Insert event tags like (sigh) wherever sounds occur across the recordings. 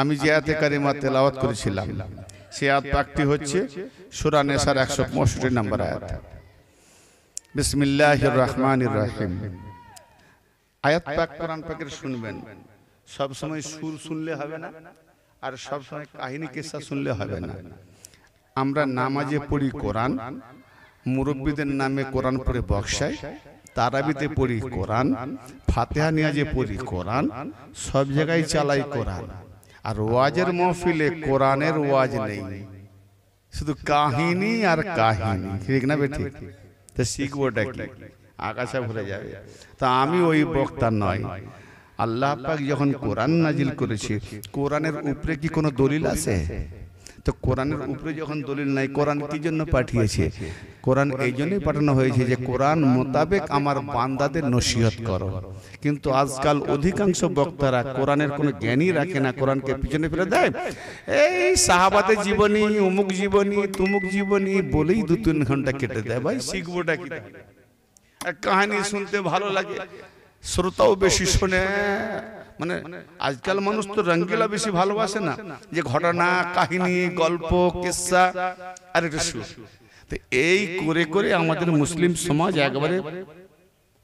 আমি যে আয়াতে কারিমা তেলাওয়াত করেছিলাম সে আয়াত পাকটি হচ্ছে সুরা নেসার একশো পঁয়ষট্টি নম্বর আয়াত বিসমিল্লাহ রহমান রাহিম আয়াত পাক কোরআন পাকের শুনবেন সব সময় সুর শুনলে হবে না আর সব সময় কাহিনী কিসা শুনলে হবে না আমরা নামাজে পড়ি কোরআন মুরব্বীদের নামে কোরআন পড়ে বক্সায় তারাবিতে পড়ি কোরআন ফাতেহা নিয়াজে পড়ি কোরআন সব জায়গায় চালাই কোরআন আর ওয়াজের মহফিলে কোরআনের ওয়াজ নেই শুধু কাহিনী আর কাহিনী ঠিক না বেঠি তো শিখবোটা কি আকাশে ভরে যাবে তা আমি ওই বক্তা নয় আল্লাহ পাক যখন কোরআন নাজিল করেছে কোরআনের উপরে কি কোনো দলিল আছে তো কোরআনের উপরে যখন দলিল নাই কোরআন কি জন্য পাঠিয়েছে কোরআন এই জন্যই পাঠানো হয়েছে যে কোরআন মোতাবেক আমার বান্দাদের নসিহত করো কিন্তু আজকাল অধিকাংশ বক্তারা কোরআনের কোনো জ্ঞানই রাখে না কোরআনকে পিছনে ফেলে দেয় এই সাহাবাতে জীবনী অমুক জীবনী তুমুক জীবনী বলেই দু তিন ঘন্টা কেটে দেয় ভাই শিখবোটা কি কাহিনী শুনতে ভালো লাগে শ্রোতাও বেশি শোনে মানে, মানে আজকাল মানুষ তো রঙ্গিলা বেশি ভালোবাসে না যে ঘটনা কাহিনী গল্প কিসা আর একটা তো এই করে করে আমাদের মুসলিম সমাজ একবারে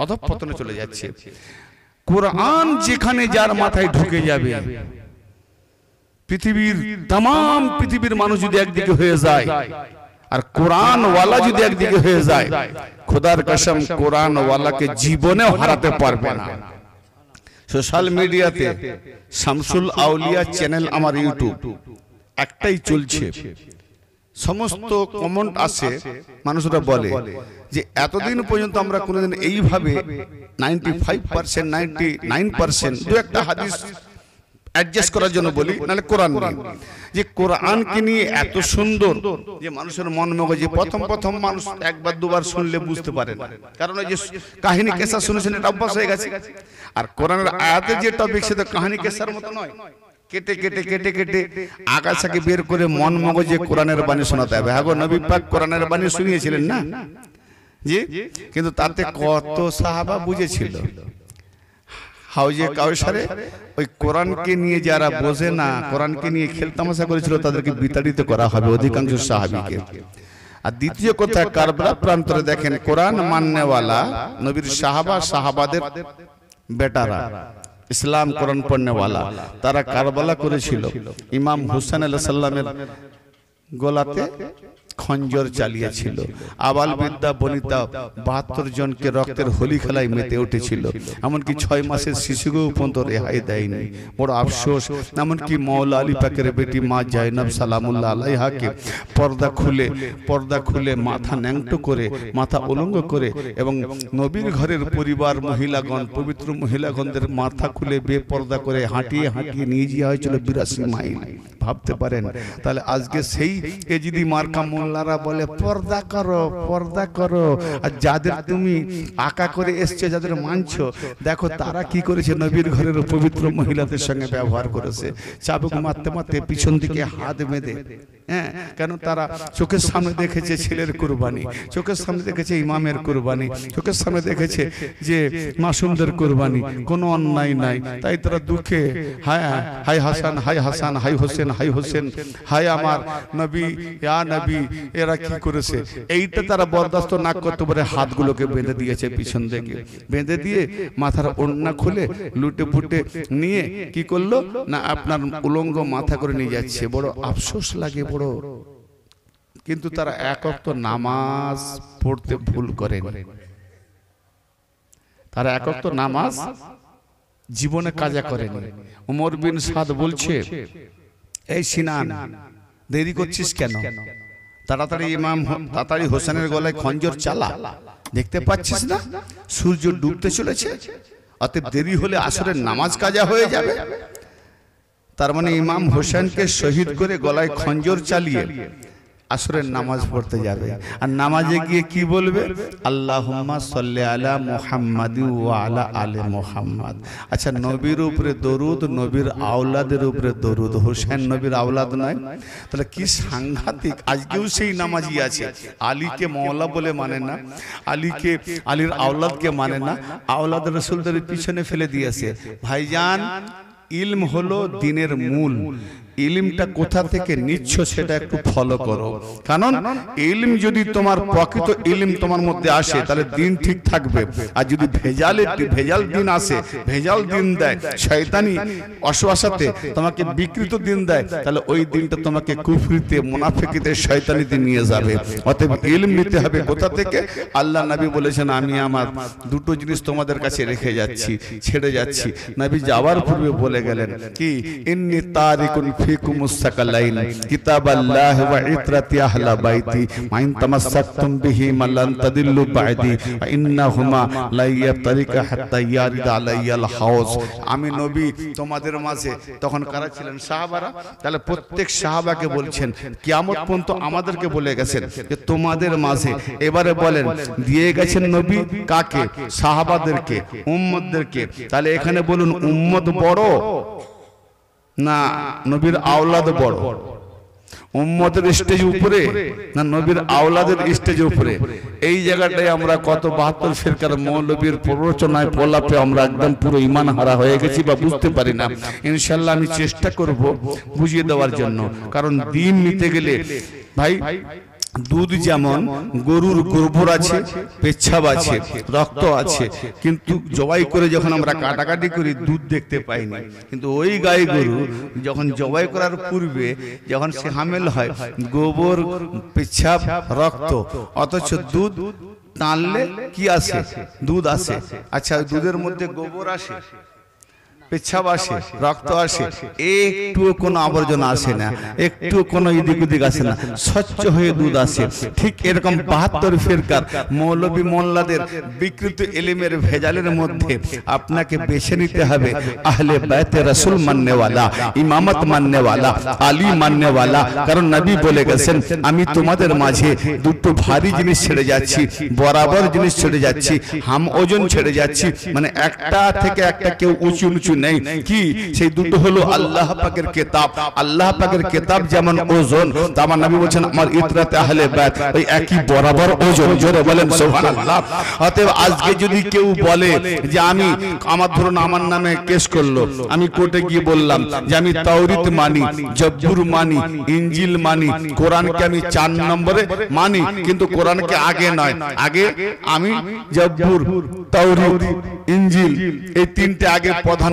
অধপতনে চলে যাচ্ছে কোরআন যেখানে যার মাথায় ঢুকে যাবে পৃথিবীর তাম পৃথিবীর মানুষ যদি একদিকে হয়ে যায় আর ওয়ালা যদি একদিকে হয়ে যায় খোদার কোরআন ওয়ালাকে জীবনেও হারাতে পারবে না সোশ্যাল মিডিয়াতে শামসুল আউলিয়া চ্যানেল আমার ইউটিউব একটাই চলছে সমস্ত কমেন্ট আসে মানুষরা বলে যে এতদিন পর্যন্ত আমরা কোনোদিন এইভাবে ninety five percent ninety nine percent দু একটা হাদিস অ্যাডজাস্ট করার জন্য বলি নাহলে কোরআন নিয়ে যে কোরআনকে নিয়ে এত সুন্দর যে মানুষের মন মগজে প্রথম প্রথম মানুষ একবার দুবার শুনলে বুঝতে পারে না কারণ ওই যে কাহিনী কেসা শুনেছেন এটা অভ্যাস হয়ে গেছে আর কোরআনের আয়াতে যে টপিক সেটা কাহিনী কেসার মতো নয় কেটে কেটে কেটে কেটে আগাছাকে বের করে মন মগজে কোরআনের বাণী শোনাতে হবে হাগো হ্যাঁ নবী পাক কোরআনের বাণী শুনিয়েছিলেন না জি কিন্তু তাতে কত সাহাবা বুঝেছিল হাউজে কাউসারে ওই কোরআনকে নিয়ে যারা বোঝে না কোরআনকে নিয়ে খেলতামাশা করেছিল তাদেরকে বিতাড়িত করা হবে অধিকাংশ সাহাবিকে আর দ্বিতীয় কথা কারবরা প্রান্তরে দেখেন কোরআন মান্যওয়ালা নবীর সাহাবা সাহাবাদের বেটারা ইসলাম কোরআন পণ্যওয়ালা তারা কারবালা করেছিল ইমাম হুসেন আল্লাহ সাল্লামের গোলাতে খঞ্জর চালিয়েছিল আবাল বৃদ্ধা বনিতা বাহাত্তর জনকে রক্তের হোলি খেলায় মেতে উঠেছিল এমনকি ছয় মাসের শিশুকেও পর্যন্ত রেহাই দেয়নি বড় আফসোস এমনকি মৌলা আলী পাকের বেটি মা জয়নব সালামুল্লাহ আলাইহাকে পর্দা খুলে পর্দা খুলে মাথা ন্যাংটো করে মাথা অলঙ্গ করে এবং নবীর ঘরের পরিবার মহিলাগণ পবিত্র মহিলাগণদের মাথা খুলে বেপর্দা করে হাঁটিয়ে হাঁটিয়ে নিয়ে যাওয়া হয়েছিল বিরাশি মাইল ভাবতে পারেন তাহলে আজকে সেই এজিদি মার্কা মোল্লা মোল্লারা বলে পর্দা করো পর্দা করো আর যাদের তুমি আঁকা করে এসছো যাদের মানছো দেখো তারা কি করেছে নবীর ঘরের পবিত্র মহিলাদের সঙ্গে ব্যবহার করেছে চাবুক মারতে মারতে পিছন দিকে হাত মেঁধে হ্যাঁ কেন তারা চোখের সামনে দেখেছে ছেলের কুরবানি চোখের সামনে দেখেছে ইমামের কুরবানি চোখের সামনে দেখেছে যে মাসুমদের কুরবানি কোনো অন্যায় নাই তাই তারা দুঃখে হায় হাই হাসান হাই হাসান হাই হোসেন হাই হোসেন হাই আমার নবী ইয়া নবী এরা কি করেছে এইটা তারা বরদাস্ত না করতে পারে হাতগুলোকে বেঁধে দিয়েছে পিছন থেকে বেঁধে দিয়ে মাথার ওড়না খুলে লুটে ফুটে নিয়ে কি করলো না আপনার উলঙ্গ মাথা করে নিয়ে যাচ্ছে বড় আফসোস লাগে বড় কিন্তু তারা একক তো নামাজ পড়তে ভুল করে তারা একক তো নামাজ জীবনে কাজা করেন উমর বিন সাদ বলছে এই সিনান দেরি করছিস কেন তাড়াতাড়ি ইমাম তাড়াতাড়ি হোসেনের গলায় খঞ্জর চালা দেখতে পাচ্ছিস না সূর্য ডুবতে চলেছে অত দেরি হলে আসরের নামাজ কাজা হয়ে যাবে তার মানে ইমাম হোসেনকে শহীদ করে গলায় খঞ্জর চালিয়ে আসরের নামাজ পড়তে যাবে আর নামাজে গিয়ে কি বলবে আল্লাহুম্মা সাল্লি আলা মুহাম্মাদি ওয়া আলা আলে মুহাম্মাদ আচ্ছা, আচ্ছা নবীর উপরে দরুদ নবীর আওলাদের উপরে দরুদ হোসেন নবীর আওলাদ নয় তাহলে কি আচ্ছা, আচ্ছা, সাংঘাতিক আজকেও সেই নামাজই আছে আলীকে মওলা বলে মানে, মানে না আলীকে আলীর আওলাদকে মানে, মানে না আওলাদ রসুলদের পিছনে ফেলে দিয়েছে ভাইজান ইলম হলো দিনের মূল ইলিমটা কোথা থেকে নিচ্ছ সেটা একটু ফলো করো কারণ ইলিম যদি তোমার প্রকৃত ইলিম তোমার মধ্যে আসে তাহলে দিন ঠিক থাকবে আর যদি ভেজালে ভেজাল দিন আসে ভেজাল দিন দেয় শয়তানি অশোয়াশাতে তোমাকে বিকৃত দিন দেয় তাহলে ওই দিনটা তোমাকে কুফরিতে মুনাফিকিতে শয়তানিতে নিয়ে যাবে অতএব ইলিম নিতে হবে কোথা থেকে আল্লাহ নবী বলেছেন আমি আমার দুটো জিনিস তোমাদের কাছে রেখে যাচ্ছি ছেড়ে যাচ্ছি নবী যাওয়ার পূর্বে বলে গেলেন কি ইন্নি তারিকুল فيكم كتاب الله وعترة أهل بيتي وإن تمسكتم لن تدلوا بعدي وإنهما لا يبتلك حتى علي আমি নবী তোমাদের মাঝে তখন কারা ছিলেন সাহাবারা তাহলে প্রত্যেক সাহাবাকে বলছেন কিয়ামত পর্যন্ত আমাদেরকে বলে গেছেন যে তোমাদের মাঝে এবারে বলেন দিয়ে গেছেন নবী কাকে সাহাবাদেরকে উম্মতদেরকে তাহলে এখানে বলুন উম্মদ বড় না নবীর আওলাদ বড় উম্মতের স্টেজ উপরে না নবীর আওলাদের স্টেজ উপরে এই জায়গাটায় আমরা কত বাহাত্তর ফেরকার মৌলবীর প্ররোচনায় প্রলাপে আমরা একদম পুরো ইমান হারা হয়ে গেছি বা বুঝতে পারি না ইনশাল্লাহ আমি চেষ্টা করব বুঝিয়ে দেওয়ার জন্য কারণ দিন নিতে গেলে ভাই দুধ যেমন গরুর গোবর আছে পেচ্ছাব আছে রক্ত আছে কিন্তু জবাই করে যখন আমরা কাটাকাটি করি দুধ দেখতে পাই না কিন্তু ওই গায়ে গরু যখন জবাই করার পূর্বে যখন সে হামেল হয় গোবর পেচ্ছাব রক্ত অথচ দুধ টানলে কি আসে দুধ আসে আচ্ছা, আচ্ছা দুধের মধ্যে গোবর আসে পেচ্ছাপ আসে রক্ত আসে একটু কোনো আবর্জনা আসে না একটু কোনো ইদিক উদিক আসে না স্বচ্ছ হয়ে দুধ আসে ঠিক এরকম বাহাত্তর ফেরকার মৌলবী মোল্লাদের বিকৃত এলিমের ভেজালের মধ্যে আপনাকে বেছে নিতে হবে আহলে বায়তে রসুল মাননেওয়ালা ইমামত মাননেওয়ালা আলী মাননেওয়ালা কারণ নবী বলে গেছেন আমি তোমাদের মাঝে দুটো ভারী জিনিস ছেড়ে যাচ্ছি বরাবর জিনিস ছেড়ে যাচ্ছি হাম ওজন ছেড়ে যাচ্ছি মানে, মানে একটা থেকে একটা কেউ উঁচু উঁচু নেই কি সেই দুটো হলো আল্লাহ পাকের কেতাব আল্লাহ পাকের কেতাব যেমন ওজন তামান নবী বলছেন আমার ইতরাতে আহলে ব্যাথ ওই একই বরাবর ওজন জোরে বলেন সুবহানাল্লাহ অতএব আজকে যদি কেউ বলে যে আমি আমার ধরুন আমার নামে কেস করলো আমি কোর্টে গিয়ে বললাম যে আমি তাওরিত মানি জব্বুর মানি ইঞ্জিল মানি কোরআনকে আমি চার নম্বরে মানি কিন্তু কোরআনকে আগে নয় আগে আমি জব্বুর তাওরিত ইঞ্জিল এই তিনটে আগে প্রধান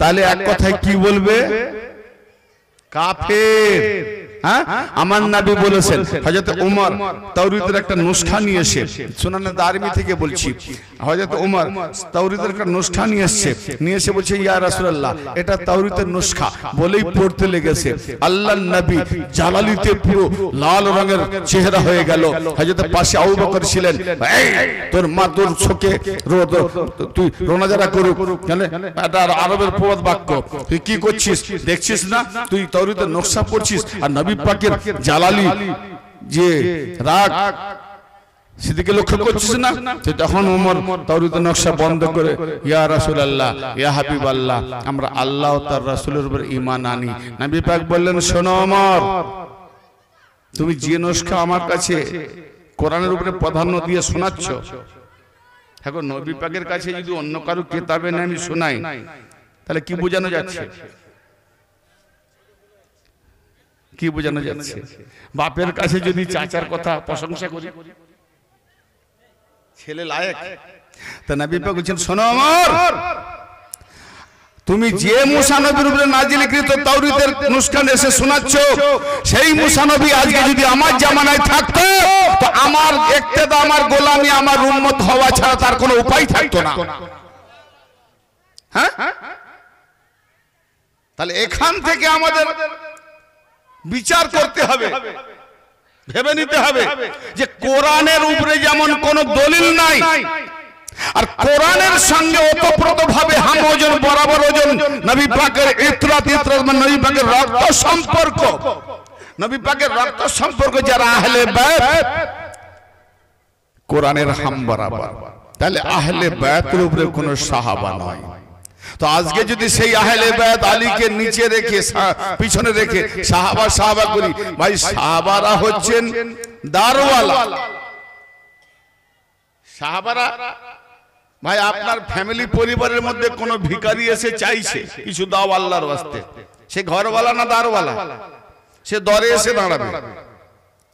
তাহলে এক কথায় কি বলবে কাফের হ্যাঁ? হ্যাঁ? আমার নাবি বলেছেন হজরত উমর তাওরিদের একটা নুসখা নিয়ে এসে সুনানে দারমি থেকে বলছি হজরত উমর তাওরিদের একটা নুসখা নিয়ে এসেছে নিয়ে এসে বলছে ইয়া রাসূলুল্লাহ এটা তাওরিদের নুসখা বলেই পড়তে লেগেছে আল্লাহর নবী জালালিতে পুরো লাল রঙের চেহারা হয়ে গেল হজরত পাশে আবু বকর ছিলেন এই তোর মা তোর চোখে রোদ তুই রোনাজারা করুক জানে এটা আরবের প্রবাদ বাক্য তুই কি করছিস দেখছিস না তুই তাওরিদের নকশা পড়ছিস আর নবী হাবিব পাকের জালালি যে রাগ সেদিকে লক্ষ্য করছিস না তখন ওমর তরিত নকশা বন্ধ করে ইয়া রাসুল আল্লাহ ইয়া হাবিব আল্লাহ আমরা আল্লাহ তার রাসুলের উপর ইমান আনি নাবি পাক বললেন শোনো অমর তুমি যে নস্কা আমার কাছে কোরআনের উপরে প্রাধান্য দিয়ে শোনাচ্ছ এখন নবী পাকের কাছে যদি অন্য কারো কেতাবে না আমি শোনাই তাহলে কি বোঝানো যাচ্ছে কি বোঝানো যাচ্ছে বাপের কাছে যদি চাচার কথা প্রশংসা করি ছেলে লায়ক তা নবী পাক শোনো আমার তুমি যে মুসানবীর উপরে নাজিলিকৃত তাওরিতের নুসখান এসে শোনাচ্ছ সেই মুসানবী আজকে যদি আমার জামানায় থাকতো তো আমার একতেদা আমার গোলামি আমার উন্মত হওয়া ছাড়া তার কোনো উপায় থাকতো না হ্যাঁ তাহলে এখান থেকে আমাদের বিচার করতে হবে ভেবে নিতে হবে যে কোরআনের উপরে যেমন কোন দলিল নাই আর কোরআনের সঙ্গে অতপ্রত ভাবে হাম ওজন বরাবর ওজন নবী পাকের ইতরাত ইতরাত মানে নবী পাকের রক্ত সম্পর্ক নবী পাকের রক্ত সম্পর্ক যারা আহলে বাইত কোরআনের হাম বরাবর তাহলে আহলে বায়াতের উপরে কোন সাহাবা নয় তো আজকে যদি সেই আহলে বেদ আলীকে নিচে রেখে হ্যাঁ, পিছনে রেখে হ্যাঁ, সাহাবা সাহাবা করি ভাই সাহাবারা হচ্ছেন দারওয়ালা সাহাবারা ভাই আপনার ফ্যামিলি পরিবারের মধ্যে কোনো ভিকারি এসে চাইছে কিছু দাও আল্লাহর বাস্তে সে ঘরওয়ালা না দারওয়ালা সে দরে এসে দাঁড়াবে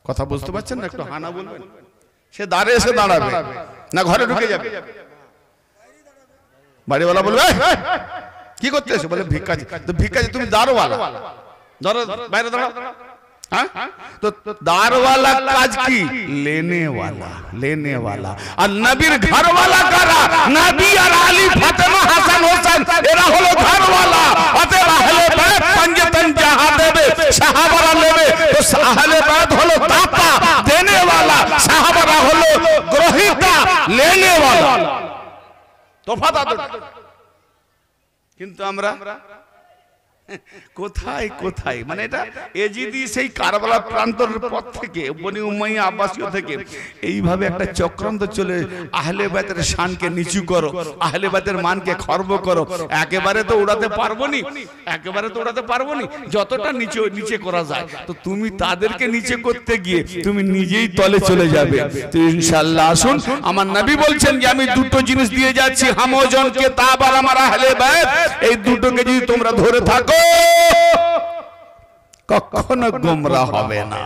কথা বুঝতে পারছেন না একটু হানা বলবেন সে দাঁড়ে এসে দাঁড়াবে না ঘরে ঢুকে যাবে বাড়ে वाला বলে কি করতে এসে বলে ভিক্ষা তুই ভিক্ষা তুই তুমি दारू वाला दारू বাইরে ধর হ্যাঁ তো दारू वाला কাজ কি लेने वाला लेने वाला আর নবীর ঘরওয়ালা কারা নবি আর আলী ফাতেমা হাসান হোসাইন এরা হলো ঘরওয়ালা অতএব আহেলে বাদ পাঁচজন জিহাদ দেবে সাহাবারা নেবে তো সাহাবায়ে বাদ হলো দাতা dene wala সাহাবারা হলো গ্রহিতা लेने वाला তফাত আদর কিন্তু আমরা (laughs) কোথায় কোথায় মানে এটা মানে এজিদি সেই কারবালা প্রান্তর পথ থেকে বনি উমাইয়া আব্বাসীয় থেকে এইভাবে একটা চক্রান্ত চলে আহলে বাতের শানকে নিচু করো আহলে বাতের মানকে খর্ব করো একেবারে তো উড়াতে পারবো নি একেবারে তো উড়াতে পারবো নি যতটা নিচে নিচে করা যায় তো তুমি তাদেরকে নিচে করতে গিয়ে তুমি নিজেই তলে চলে যাবে তো ইনশাআল্লাহ আসুন আমার নবী বলছেন যে আমি দুটো জিনিস দিয়ে যাচ্ছি হামোজন কে তাবার আমার আহলে বাত এই দুটোকে যদি তোমরা ধরে থাকো কখনো গুমরা হবে না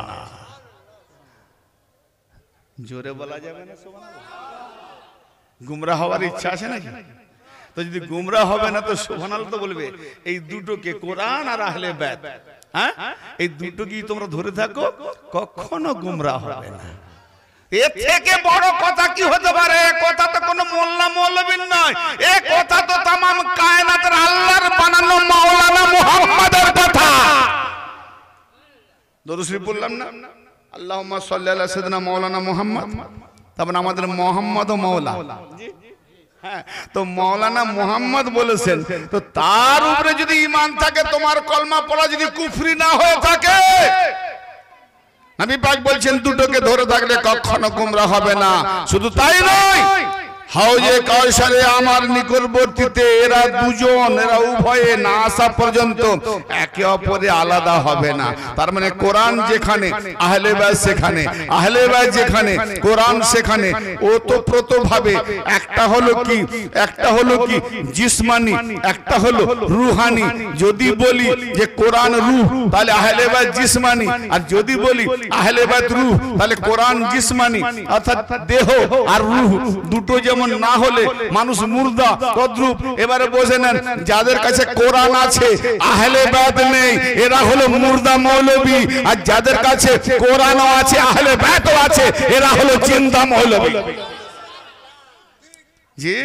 জোরে বলা যাবে না গুমরা হওয়ার ইচ্ছা আছে নাকি তো যদি গুমরা হবে না তো শোভানাল তো বলবে এই দুটোকে কোরআন আর আহলে ব্যাত হ্যাঁ এই দুটো কি তোমরা ধরে থাকো কখনো গুমরা হবে না এর থেকে বড় কথা কি হতে পারে কথা তো কোনো মোল্লা মৌলবীর নয় এ কথা তো তামাম কায়নাতের আল্লাহর বানানো মাওলানা মোহাম্মদের কথা দরুশ্রী বললাম না আল্লাহ সাল্লাহ সেদিনা মৌলানা মোহাম্মদ তারপর আমাদের মোহাম্মদ ও মৌলা হ্যাঁ, তো মৌলানা মোহাম্মদ বলেছেন তো তার উপরে যদি ইমান থাকে তোমার কলমা পড়া যদি কুফরি না হয়ে থাকে নবী পাক বলছেন দুটোকে ধরে থাকলে কখনো গুমরা হবে না শুধু তাই নয় হাউজে কাউসারে আমার নিকটবর্তীতে এরা দুজন এরা উভয়ে না আসা পর্যন্ত একে অপরে আলাদা হবে না তার মানে কোরআন যেখানে আহলে বাই সেখানে আহলে বাই যেখানে কোরআন সেখানে ওতপ্রোত ভাবে একটা হলো কি একটা হলো কি জিসমানি একটা হলো রুহানি যদি বলি যে কোরআন রুহ তাহলে আহলে বাই জিসমানি আর যদি বলি আহলে বাই রুহ তাহলে কোরআন জিসমানি অর্থাৎ দেহ আর রুহ দুটো যে যেমন না হলে মানুষ মুর্দা তদ্রুপ এবারে বোঝে নেন যাদের কাছে কোরআন আছে আহলে ব্যাদ নেই এরা হলো মুর্দা মৌলবী আর যাদের কাছে কোরআন আছে আহলে ব্যাদও আছে এরা হলো চিন্তা মৌলবী জি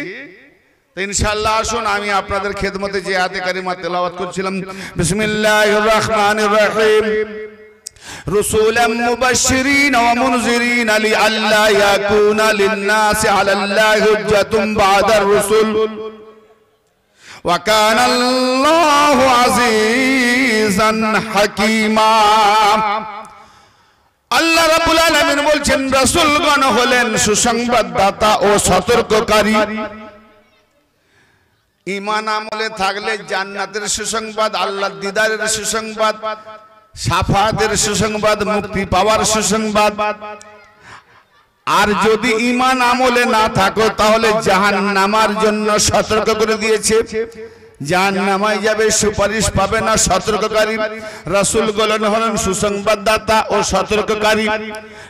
ইনশাআল্লাহ আসুন আমি আপনাদের খেদমতে যে আয়াতে কারিমা তেলাওয়াত করছিলাম বিসমিল্লাহির রহমানির রহিম رسولا مبشرين ومنذرين لئلا يكون للناس على الله حجة بعد الرسل وكان الله عزيزا حكيما আল্লাহ রাবুল আলমিন বলছেন রসুলগণ হলেন সুসংবাদদাতা ও সতর্ককারী ইমান আমলে থাকলে জান্নাতের সুসংবাদ আল্লাহ দিদারের সুসংবাদ সাফাতের সুসংবাদ মুক্তি পাওয়ার সুসংবাদ আর যদি ইমান আমলে না থাকো তাহলে জাহান নামার জন্য সতর্ক করে দিয়েছে জাহান নামায় যাবে সুপারিশ পাবে না সতর্ককারী রাসুল গোলন হলেন সুসংবাদদাতা ও সতর্ককারী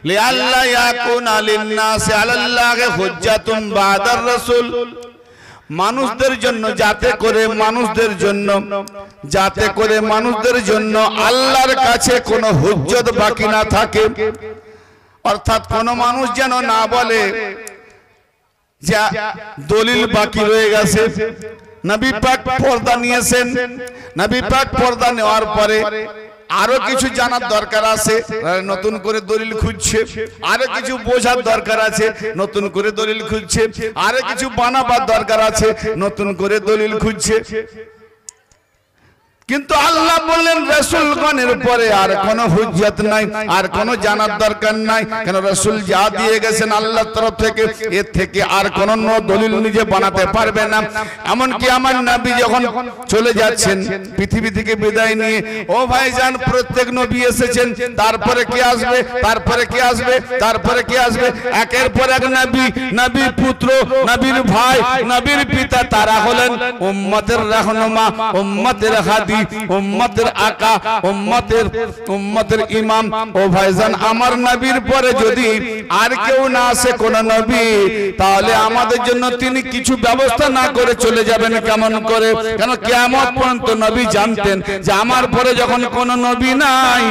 লিআল্লা ইয়াকুন আলিন নাসি আলাল্লাহি হুজ্জাতুন বাদার রাসূল মানুষদের জন্য যাতে করে মানুষদের জন্য যাতে করে মানুষদের জন্য আল্লাহর কাছে কোনো হুজ্জত বাকি না থাকে অর্থাৎ কোনো মানুষ যেন না বলে যা দলিল বাকি রয়ে গেছে নবী পাক পর্দা নিয়েছেন নবী পাক পর্দা নেওয়ার পরে আরো কিছু জানার দরকার হ্যাঁ, আছে নতুন করে দলিল খুঁজছে আরো কিছু বোঝার দরকার আছে নতুন করে দলিল খুঁজছে আরো কিছু বানাবার দরকার আছে নতুন করে দলিল খুঁজছে কিন্তু আল্লাহ বললেন রসুলগণের পরে আর কোন হুজত নাই আর কোন জানার দরকার নাই কেন রসুল যা দিয়ে গেছেন আল্লাহ তরফ থেকে এ থেকে আর কোন দলিল নিজে বানাতে পারবে না এমনকি আমার নবী যখন চলে যাচ্ছেন পৃথিবী থেকে বিদায় নিয়ে ও ভাই যান প্রত্যেক নবী এসেছেন তারপরে কে আসবে তারপরে কে আসবে তারপরে কে আসবে একের পর এক নবী নবীর পুত্র নবীর ভাই নবীর পিতা তারা হলেন উম্মতের রহনুমা উম্মতের হাদি নবী উম্মতের আকা উম্মতের উম্মতের ইমাম ও ভাইজান আমার নবীর পরে যদি আর কেউ না আসে কোন নবী তাহলে আমাদের জন্য তিনি কিছু ব্যবস্থা না করে চলে যাবেন কেমন করে কেন কেমন পর্যন্ত নবী জানতেন যে আমার পরে যখন কোন নবী নাই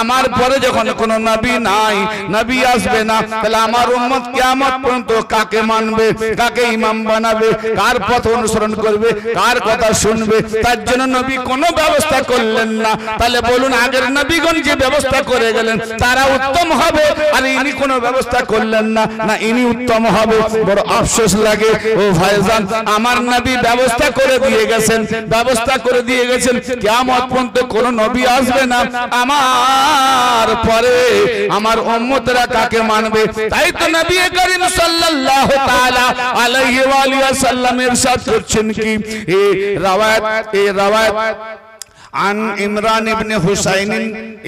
আমার পরে যখন কোন নবী নাই নবী আসবে না তাহলে আমার উম্মত কেমন পর্যন্ত কাকে মানবে কাকে ইমাম বানাবে কার পথ অনুসরণ করবে কার কথা শুনবে তার জন্য নবী কোনো ব্যবস্থা করলেন না তাহলে বলুন আগের নবীগণ যে ব্যবস্থা করে গেলেন তারা উত্তম হবে আর ইনি কোন ব্যবস্থা করলেন না না ইনি উত্তম হবে বড় আফসোস লাগে ও ভাইজান আমার নবী ব্যবস্থা করে দিয়ে গেছেন ব্যবস্থা করে দিয়ে গেছেন কেমন পর্যন্ত কোন নবী আসবে না আমার পরে আমার উম্মতরা কাকে মানবে তাই তো নবী করিম সাল্লাল্লাহু তাআলা আলাইহি ওয়া আলিহি সাল্লাম ইরশাদ করছেন কি এই রাওয়ায়াত এই রাওয়ায়াত আন ইমরান ইবনে হুসাইন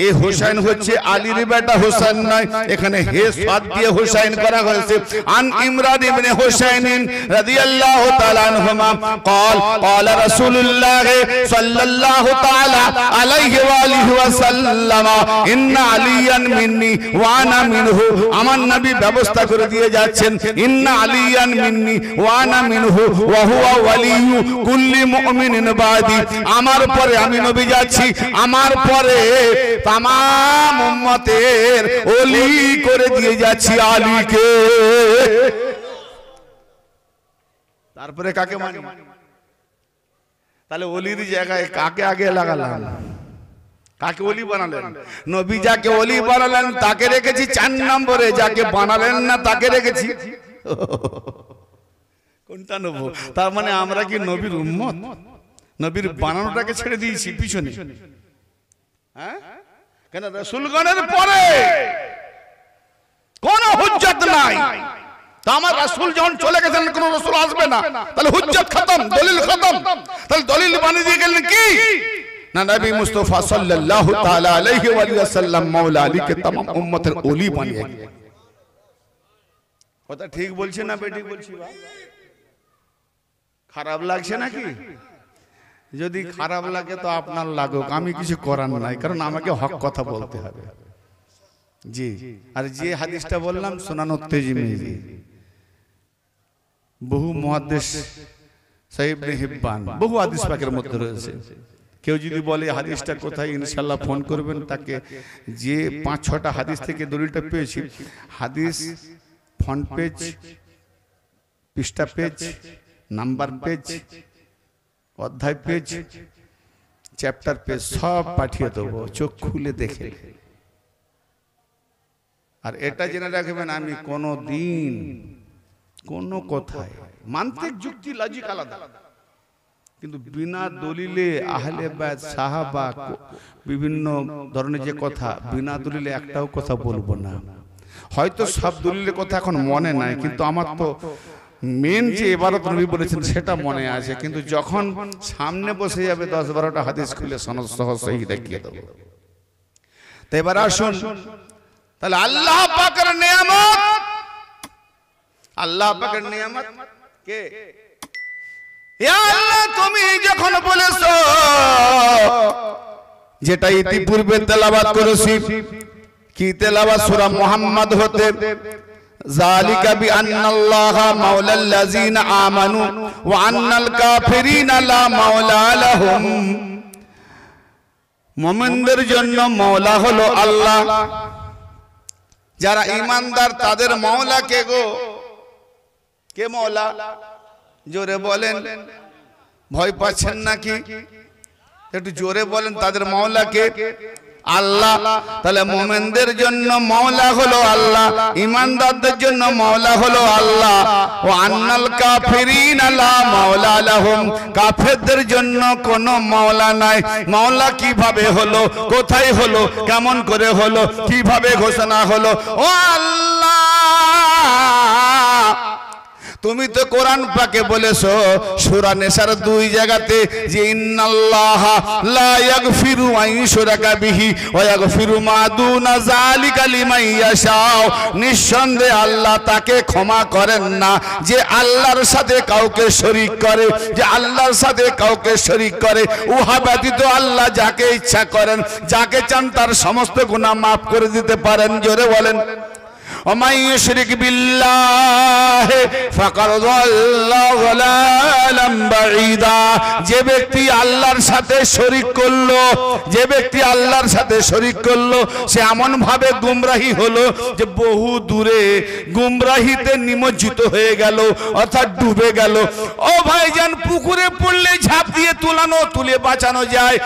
এই হুসাইন হচ্ছে আলীর বেটা হুসাইন নয় এখানে হে সাদ দিয়ে হুসাইন করা হয়েছে আন ইমরান ইবনে হুসাইন রাদিয়াল্লাহু তাআলা আনহুমা قال قال رسول الله صلى الله تعالى عليه واله وسلم ان عليا مني وانا منه আমার নবী ব্যবস্থা করে দিয়ে যাচ্ছেন ইন্না আলিয়ান মিন্নি ওয়ানা মিনহু ওয়া হুয়া ওয়ালিয়ু কুল্লি মুমিনিন আমার পরে আমি নবী যাচ্ছি আমার পরে তামাম অলি করে দিয়ে যাচ্ছি আলীকে তারপরে কাকে মানি তাহলে অলির জায়গায় কাকে আগে লাগালাম কাকে অলি বানালেন নবী যাকে অলি বানালেন তাকে রেখেছি চার নম্বরে যাকে বানালেন না তাকে রেখেছি কোনটা নেব তার মানে আমরা কি নবীর উম্মত নবীর বানানোটাকে ছেড়ে দিয়েছি পিছনে হ্যাঁ, হ্যাঁ? কেন রসুলগণের পরে কোন হুজ্জত নাই তা আমার রাসুল যখন চলে গেছেন কোন রসুল আসবে না তাহলে হুজ্জত খতম দলিল খতম তাহলে দলিল বানিয়ে দিয়ে গেলেন কি না নবী মুস্তাফা সাল্লাল্লাহু তাআলা আলাইহি ওয়া সাল্লাম মাওলা কে तमाम উম্মতের ওলি বানিয়ে গেলেন কথা ঠিক বলছে না বেঠিক বলছি ভাই খারাপ লাগছে নাকি যদি খারাপ লাগে তো আপনার লাগুক আমি কিছু করার নাই কারণ আমাকে হক কথা বলতে হবে জি আর যে হাদিসটা বললাম সোনানো তেজিমিজি বহু মহাদেশ সাহেব বহু হাদিস পাকের মধ্যে রয়েছে কেউ যদি বলে হাদিসটা কোথায় ইনশাল্লাহ ফোন করবেন তাকে যে পাঁচ ছটা হাদিস থেকে দলিলটা পেয়েছি হাদিস ফ্রন্ট পেজ পৃষ্ঠা পেজ নাম্বার পেজ অধ্যায় পেজ চ্যাপ্টার পেজ সব পাঠিয়ে দেবো চোখ খুলে দেখে আর এটা জেনে রাখবেন আমি কোনো দিন কোনো কথায় মানতিক যুক্তি লজিক আলাদা কিন্তু বিনা দলিলে আহলে বাদ সাহাবা বিভিন্ন ধরনের যে কথা বিনা দলিলে একটাও কথা বলবো না হয়তো সব দলিলের কথা এখন মনে নাই কিন্তু আমার তো মেন যে এবারত নবী বলেছেন সেটা মনে আছে কিন্তু যখন সামনে বসে যাবে দশ বারোটা হাদিস খুলে সনদ সহ সহি দেখিয়ে দেবো তো এবার আসুন তাহলে আল্লাহ পাকের নিয়ামত আল্লাহ পাকের নিয়ামত কে তুমি যখন বলেছ যেটা ইতিপূর্বে তেলাবাদ করেছি কি তেলাবাদ সুরা মোহাম্মদ হতে ذلك بأن الله مولى الذين آمنوا وأن الكافرين لا مولى لهم মোমিনদের জন্য মৌলা হলো আল্লাহ যারা ইমানদার তাদের মৌলা কে গো কে মৌলা জোরে বলেন ভয় পাচ্ছেন নাকি একটু জোরে বলেন তাদের মৌলা কে আল্লাহ তাহলে মোমেনদের জন্য মওলা হলো আল্লাহ ইমানদারদের জন্য মওলা হলো আল্লাহ ও আন্নাল কাফিরিন আল্লাহ মওলা আলাহম কাফেরদের জন্য কোনো মওলা নাই মওলা কিভাবে হলো কোথায় হলো কেমন করে হলো কিভাবে ঘোষণা হলো ও আল্লাহ তুমি তো কোরআন পাকে বলেছো সূরা নেসার দুই জায়গাতে যে ইন্নাল্লাহ লা ইয়াগফিরু আইশুরাকা বিহি ওয়া ইয়াগফিরু মা দুনা যালিকা লিমান ইয়াশাও নিঃসন্দেহে আল্লাহ তাকে ক্ষমা করেন না যে আল্লাহর সাথে কাউকে শরীক করে যে আল্লাহর সাথে কাউকে শরীক করে উহা ব্যতীত আল্লাহ যাকে ইচ্ছা করেন যাকে চান তার সমস্ত গুনাহ মাফ করে দিতে পারেন জোরে বলেন ومن يشرك بالله فقد ضل ضلالا بعيدا যে ব্যক্তি আল্লাহর সাথে শরীক করলো যে ব্যক্তি আল্লাহর সাথে শরীক করলো সে এমন ভাবে গুমরাহি হলো যে বহু দূরে গুমরাহিতে নিমজ্জিত হয়ে গেল অর্থাৎ ডুবে গেল ও ভাইজান পুকুরে পড়লে ঝাঁপ দিয়ে তুলানো তুলে বাঁচানো যায়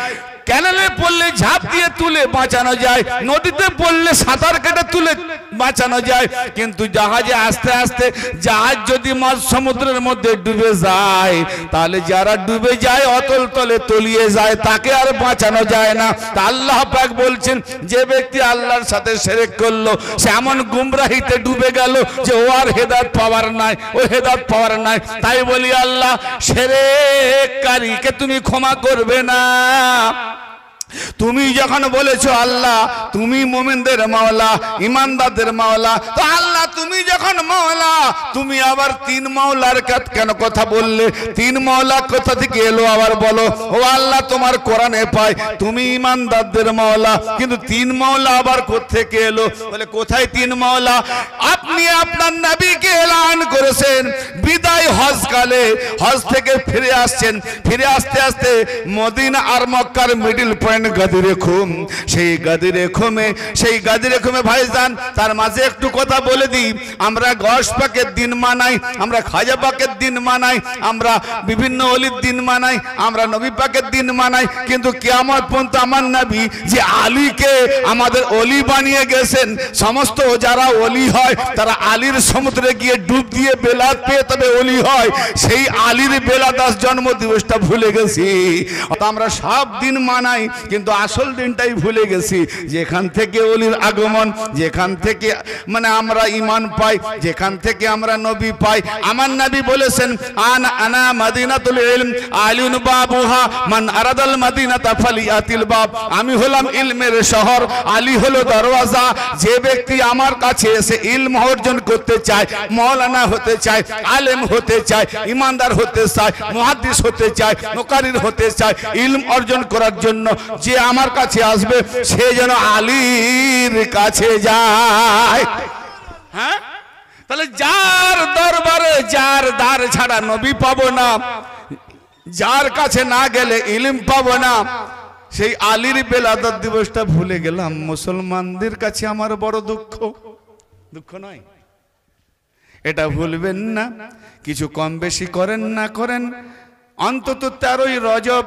ক্যানেলে পড়লে ঝাঁপ দিয়ে তুলে বাঁচানো যায় নদীতে পড়লে সাঁতার কেটে তুলে বাঁচানো যায় কিন্তু জাহাজে আস্তে আস্তে জাহাজ যদি মাছ সমুদ্রের মধ্যে ডুবে যায় তাহলে যারা ডুবে যায় অতল তলে তলিয়ে যায় তাকে আর বাঁচানো যায় না তা আল্লাহ পাক বলছেন যে ব্যক্তি আল্লাহর সাথে সেরেক করলো সে এমন গুমরাহিতে ডুবে গেল যে ও আর হেদাত পাওয়ার নাই ও হেদার পাওয়ার নাই তাই বলি আল্লাহ কারীকে তুমি ক্ষমা করবে না তুমি যখন বলেছো আল্লাহ তুমি মোমেনদের মাওলা ইমানদারদের মাওলা তো আল্লাহ তুমি যখন মাওলা তুমি আবার তিন মাওলার কেন কথা বললে তিন মাওলা কোথা থেকে এলো আবার বলো ও আল্লাহ তোমার কোরআনে পায় তুমি ইমানদারদের মাওলা কিন্তু তিন মাওলা আবার কোথেকে এলো বলে কোথায় তিন মাওলা আপনি আপনার নবীকে এলান করেছেন বিদায় হজ কালে হজ থেকে ফিরে আসছেন ফিরে আসতে আসতে মদিনা আর মক্কার মিডিল পয়েন্ট করেন গাদিরে খুম সেই গাদিরে খুমে সেই গাদিরে খুমে ভাইজান তার মাঝে একটু কথা বলে দিই আমরা গস পাকের দিন মানাই আমরা খাজা পাকের দিন মানাই আমরা বিভিন্ন অলির দিন মানাই আমরা নবী পাকের দিন মানাই কিন্তু কেয়ামত পর্যন্ত আমার নাবি যে আলীকে আমাদের অলি বানিয়ে গেছেন সমস্ত যারা অলি হয় তারা আলীর সমুদ্রে গিয়ে ডুব দিয়ে বেলাত পেয়ে তবে অলি হয় সেই আলীর বেলাদাস জন্মদিবসটা ভুলে গেছি আমরা সব দিন মানাই কিন্তু আসল দিনটাই ভুলে গেছি যেখান থেকে অলির আগমন যেখান থেকে মানে আমরা ইমান পাই যেখান থেকে আমরা নবী পাই আমার নাবি বলেছেন আন আনা মাদিনাতুল ইলম আলিন বাবুহা মান আরাদাল মাদিনাতা ফালিয়াতিল বাব আমি হলাম ইলমের শহর আলী হলো দরওয়াজা যে ব্যক্তি আমার কাছে এসে ইলম অর্জন করতে চায় মাওলানা হতে চায় আলেম হতে চায় ইমানদার হতে চায় মুহাদ্দিস হতে চায় মোকারির হতে চায় ইলম অর্জন করার জন্য যে আমার কাছে আসবে সে যেন আলীর কাছে যায় হ্যাঁ তাহলে যার দরবারে যার দ্বার ছাড়া নবী পাবো না যার কাছে না গেলে ইলিম পাবো না সেই আলীর বেলাদার দিবসটা ভুলে গেলাম মুসলমানদের কাছে আমার বড় দুঃখ দুঃখ নয় এটা ভুলবেন না কিছু কম বেশি করেন না করেন অন্তত তেরোই রজব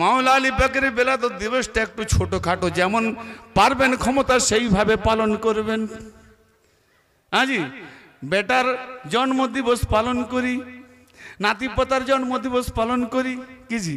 মাওলা আলী বেকের বেলাত দিবসটা একটু ছোটোখাটো যেমন পারবেন ক্ষমতা সেইভাবে পালন করবেন হ্যাঁ জি বেটার জন্মদিবস পালন করি নাতিপতার জন্মদিবস পালন করি কি জি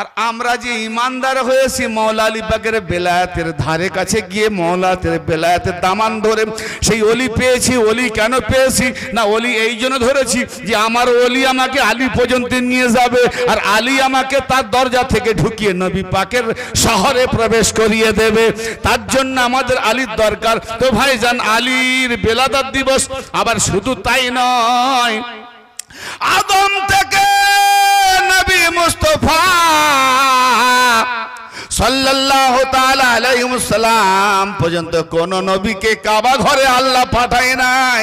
আর আমরা যে ইমানদার হয়েছি মৌলা আলী বাগের বেলায়াতের ধারে কাছে গিয়ে মৌলাতের বেলায়াতের দামান ধরে সেই অলি পেয়েছি অলি কেন পেয়েছি না অলি এই জন্য ধরেছি যে আমার অলি আমাকে আলী পর্যন্ত নিয়ে যাবে আর আলী আমাকে তার দরজা থেকে ঢুকিয়ে নবী পাকের শহরে প্রবেশ করিয়ে দেবে তার জন্য আমাদের আলীর দরকার তো ভাই যান আলীর বেলাদার দিবস আবার শুধু তাই নয় আদম থেকে মুস্তফা পর্যন্ত কোন নবীকে কাবা ঘরে আল্লাহ পাঠায় নাই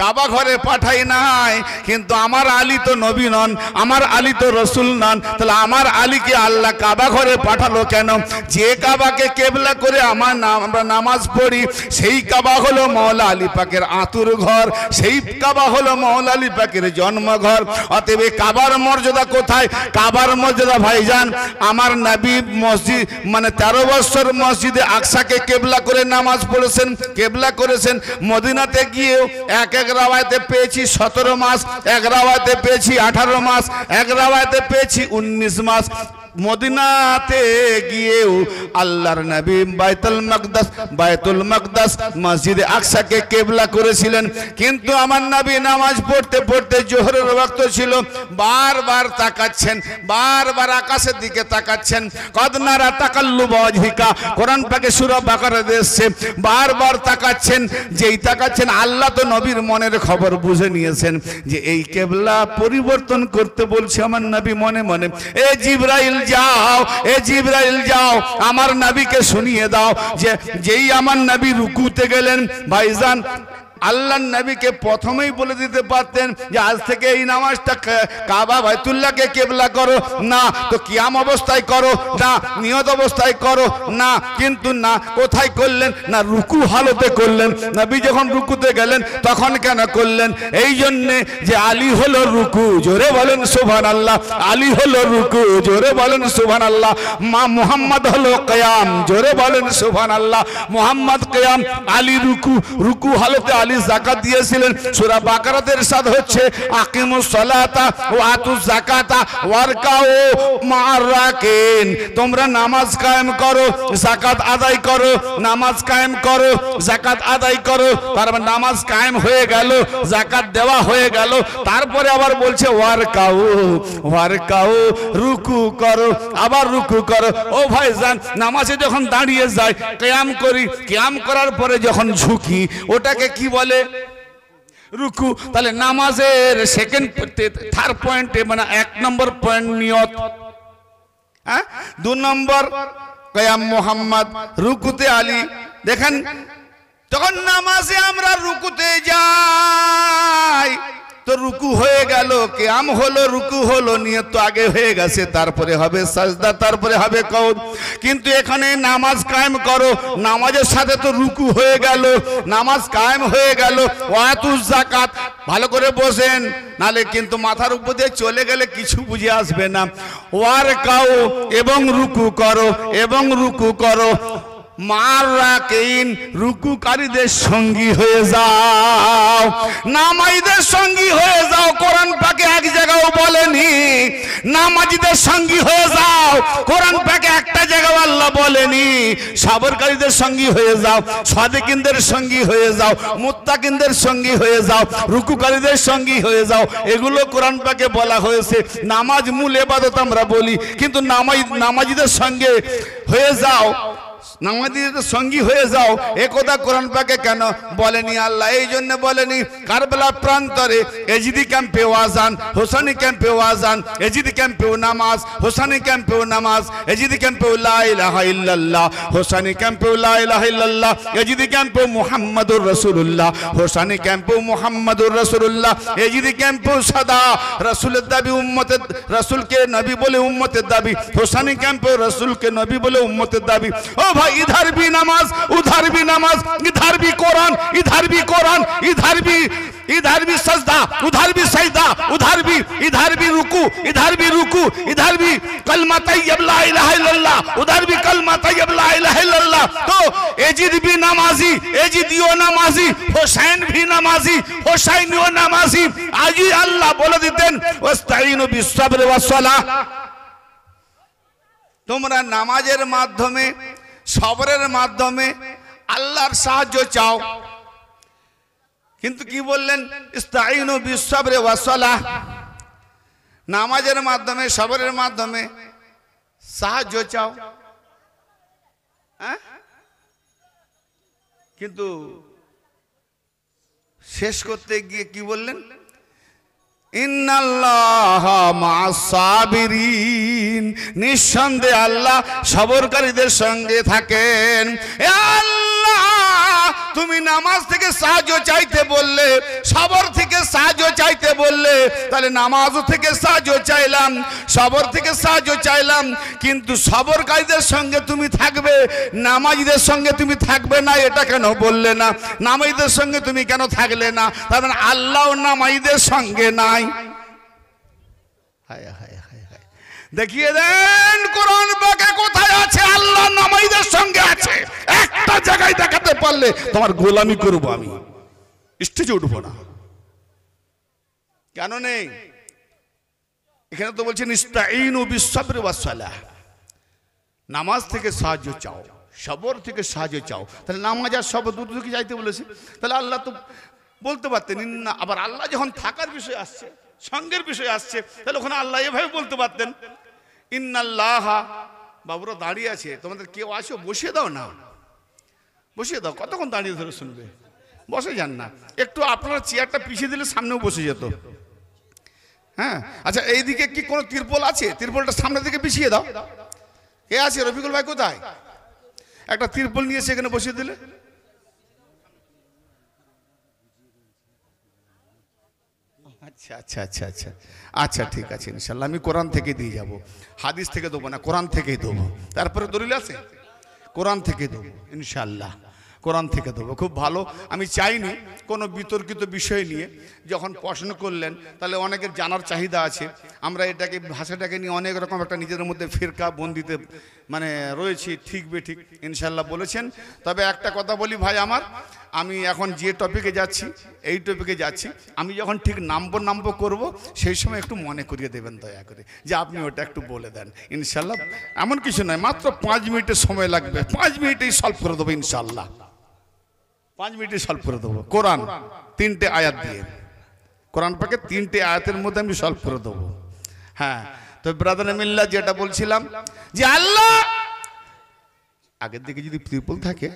কাবা ঘরে পাঠাই নাই কিন্তু আমার আলী তো নবী নন আমার আলী তো রসুল নন তাহলে আমার আলীকে আল্লাহ কাবা ঘরে পাঠালো কেন যে কাবাকে কেবলা করে আমার আমরা নামাজ পড়ি সেই কাবা হলো মহলা আলী পাকের আতুর ঘর সেই কাবা হলো মহলা আলী পাকের জন্মঘর অতএব কাবার মর্যাদা কোথায় কাবার মর্যাদা ভাইজান আমার নাবি মসজিদ মানে তেরো বছর মসজিদে আকসাকে কেবলা করে নামাজ পড়েছেন কেবলা করেছেন মদিনাতে গিয়েও এক এক এক রাওয়ায়তে পেয়েছি সতেরো মাস এক রাওয়ায়তে পেয়েছি আঠারো মাস এক রাওয়ায়তে পেয়েছি উনিশ মাস মদিনাতে গিয়েও আল্লাহর নবী বাইতুল মকদাস বাইতুল মকদাস মসজিদ আকসাকে কেবলা করেছিলেন কিন্তু আমার নবী নামাজ পড়তে পড়তে জোহরের রক্ত ছিল বারবার তাকাচ্ছেন বারবার আকাশের দিকে তাকাচ্ছেন কদনারা তাকাল্লু বজিকা কোরআন পাকে সুরব বাকারে এসছে বারবার তাকাচ্ছেন যেই তাকাচ্ছেন আল্লাহ তো নবীর মনের খবর বুঝে নিয়েছেন যে এই কেবলা পরিবর্তন করতে বলছে আমার নবী মনে মনে এ জিব্রাইল যাও এ জিব্রাইল যাও আমার নবীকে শুনিয়ে দাও যে যেই আমার নবী রুকুতে গেলেন ভাইজান আল্লাহ নবীকে প্রথমেই বলে দিতে পারতেন যে আজ থেকে এই নামাজটা কাবা বাইতুল্লাহকে কেবলা করো না তো কিয়াম অবস্থায় করো না নিয়ত অবস্থায় করো না কিন্তু না কোথায় করলেন না রুকু হালতে করলেন নবী যখন রুকুতে গেলেন তখন কেন করলেন এই জন্যে যে আলী হলো রুকু জোরে বলেন সুভান আল্লাহ আলী হলো রুকু জোরে বলেন সুভান আল্লাহ মা মুহাম্মদ হলো কেয়াম জোরে বলেন সুভান আল্লাহ মুহাম্মদ কেয়াম আলী রুকু রুকু হালতে আলী আপনি জাকাত দিয়েছিলেন সুরা বাকারাতের সাদ হচ্ছে সালাতা তোমরা নামাজ কায়েম করো জাকাত আদায় করো নামাজ কায়েম করো জাকাত আদায় করো তারপর মানে নামাজ কায়েম হয়ে গেল জাকাত দেওয়া হয়ে গেল তারপরে আবার বলছে রুকু করো আবার রুকু করো ও ভাই যান নামাজে যখন দাঁড়িয়ে যায় ক্যাম করি ক্যাম করার পরে যখন ঝুঁকি ওটাকে কি বলে বলে রুকু তাহলে নামাজের সেকেন্ড থার্ড পয়েন্টে মানে এক নম্বর পয়েন্ট নিয়ত হ্যাঁ দু নম্বর কয়াম মোহাম্মদ রুকুতে আলী দেখেন তখন নামাজে আমরা রুকুতে যাই তো রুকু হয়ে গেল কেয়াম হলো রুকু হলো নিয়ে তো আগে হয়ে গেছে তারপরে হবে সাজদা তারপরে হবে কৌ কিন্তু এখানে নামাজ কায়েম করো নামাজের সাথে তো রুকু হয়ে গেল নামাজ কায়েম হয়ে গেল ওয়াতুজ জাকাত ভালো করে বসেন নালে কিন্তু মাথার উপর দিয়ে চলে গেলে কিছু বুঝে আসবে না ওয়ার কাউ এবং রুকু করো এবং রুকু করো মার রাকিন রুকুকারীদের সঙ্গী হয়ে যাও নামাইদের সঙ্গী হয়ে যাও কোরআন পাকে এক জায়গাও বলেনি নামাজিদের সঙ্গী হয়ে যাও কোরআন পাকে একটা জায়গাও আল্লাহ বলেনি সাবরকারীদের সঙ্গী হয়ে যাও সাদেকিনদের সঙ্গী হয়ে যাও মুত্তাকিনদের সঙ্গী হয়ে যাও রুকুকারীদের সঙ্গী হয়ে যাও এগুলো কোরআন পাকে বলা হয়েছে নামাজ মূল এবাদত আমরা বলি কিন্তু নামাজ নামাজিদের সঙ্গে হয়ে যাও নামাজিদের সঙ্গী হয়ে যাও একদা কোরআন পাকে কেন বলেনি আল্লাহ এই জন্য বলেনি কারবেলা প্রান্তরে এজিদি ক্যাম্পে ওয়াজান হোসানি ক্যাম্পে ওয়াজান এজিদি ক্যাম্পেও নামাজ হোসানি ক্যাম্পেও নামাজ এজিদি ক্যাম্পেও লাহ হোসানি ক্যাম্পেও লাহ এজিদি ক্যাম্পেও মুহাম্মদুর রসুল্লাহ হোসানি ক্যাম্পেও মুহাম্মদুর রসুল্লাহ এজিদি ক্যাম্পেও সাদা রসুলের দাবি উম্মতের রসুলকে নবী বলে উম্মতের দাবি হোসানি ক্যাম্পেও রসুলকে নবী বলে উম্মতের দাবি ও ইधर भी নামাজ उधर भी নামাজ इधर भी কোরআন इधर भी কোরআন इधर भी इधर भी সাজদা उधर भी সাইদা उधर भी इधर भी রুকু इधर भी রুকু इधर भी কালমা তাইয়্যব লা ইলাহা ইল্লাল্লাহ उधर भी কালমা তাইয়্যব লা ইলাহা ইল্লাল্লাহ তো এজিরবি নামাজি এজিদিয়ো নামাজি হোসাইন ভি নামাজি হোসাইনিও নামাজি আজি আল্লাহ বলে দিবেন ওয়াসতাঈনু বিসসবরে ওয়াসসালাহ তোমরা নামাজের মাধ্যমে সবরের মাধ্যমে আল্লাহর সাহায্য চাও কিন্তু কি বললেন ও বিশ্বরে ওয়াসলাহ নামাজের মাধ্যমে সবরের মাধ্যমে সাহায্য চাও হ্যাঁ কিন্তু শেষ করতে গিয়ে কি বললেন নিঃসন্দেহ আল্লাহ সবরকারীদের সঙ্গে থাকেন আল্লাহ তুমি নামাজ থেকে সাহায্য চাইতে বললে সবর থেকে সাহায্য চাইতে বললে তাহলে নামাজ থেকে সাহায্য চাইলাম সবর থেকে সাহায্য চাইলাম কিন্তু সবরকারীদের সঙ্গে তুমি থাকবে নামাজিদের সঙ্গে তুমি থাকবে না এটা কেন বললে না নামাজিদের সঙ্গে তুমি কেন থাকলে না তার মানে আল্লাহ নামাজিদের সঙ্গে নাই হায় হায় দেখিয়ে দেন কোরআন বাকে কোথায় আছে আল্লাহ নামাইদের সঙ্গে আছে একটা জায়গায় দেখাতে পারলে তোমার গোলামি করব আমি স্টেজে উঠবো না কেন নেই এখানে তো বলছেন ইস্তাইন বিশ্বাবরে ওয়াসালাহ নামাজ থেকে সাহায্য চাও সবর থেকে সাহায্য চাও তাহলে নামাজ আর সব দূর থেকে যাইতে বলেছে তাহলে আল্লাহ তো বলতে পারতেন না আবার আল্লাহ যখন থাকার বিষয় আসছে সঙ্গের বিষয় আসছে তাহলে ওখানে আল্লাহ এভাবে বলতে পারতেন ইন্নাল্লাহা বাবুরা দাঁড়িয়ে আছে তোমাদের কেউ আসো বসিয়ে দাও না বসিয়ে দাও কতক্ষণ দাঁড়িয়ে ধরে শুনবে বসে যান না একটু আপনার চেয়ারটা পিছিয়ে দিলে সামনেও বসে যেত হ্যাঁ আচ্ছা এইদিকে কি কোনো তিরপল আছে তিরপলটা সামনের দিকে পিছিয়ে দাও কে আছে রফিকুল ভাই কোথায় একটা তিরপল নিয়ে সেখানে বসিয়ে দিলে আচ্ছা আচ্ছা আচ্ছা আচ্ছা আচ্ছা ঠিক আছে ইনশাল্লাহ আমি কোরআন থেকে দিয়ে যাব হাদিস থেকে দেবো না কোরআন থেকেই দেবো তারপরে দলিল আছে কোরআন থেকে দেবো ইনশাল্লাহ কোরআন থেকে দেবো খুব ভালো আমি চাইনি কোনো বিতর্কিত বিষয় নিয়ে যখন প্রশ্ন করলেন তাহলে অনেকের জানার চাহিদা আছে আমরা এটাকে ভাষাটাকে নিয়ে অনেক রকম একটা নিজেদের মধ্যে ফেরকা বন্দিতে মানে রয়েছি ঠিক বে ঠিক ইনশাল্লাহ বলেছেন তবে একটা কথা বলি ভাই আমার আমি এখন যে টপিকে যাচ্ছি এই টপিকে যাচ্ছি আমি যখন ঠিক নাম্ব নাম্ব করব সেই সময় একটু মনে করিয়ে দেবেন দয়া করে যে আপনি ওটা একটু বলে দেন ইনশাল্লাহ এমন কিছু নয় মাত্র পাঁচ মিনিটের সময় লাগবে পাঁচ মিনিটেই সলভ করে দেবো ইনশাল্লাহ পাঁচ মিনিটে সলভ করে দেবো কোরআন তিনটে আয়াত দিয়ে কোরআন পাকে তিনটে আয়াতের মধ্যে আমি সলভ করে দেবো হ্যাঁ তো ব্রাদার মিল্লা যেটা বলছিলাম যে আল্লাহ আগের দিকে যদি পিপল থাকে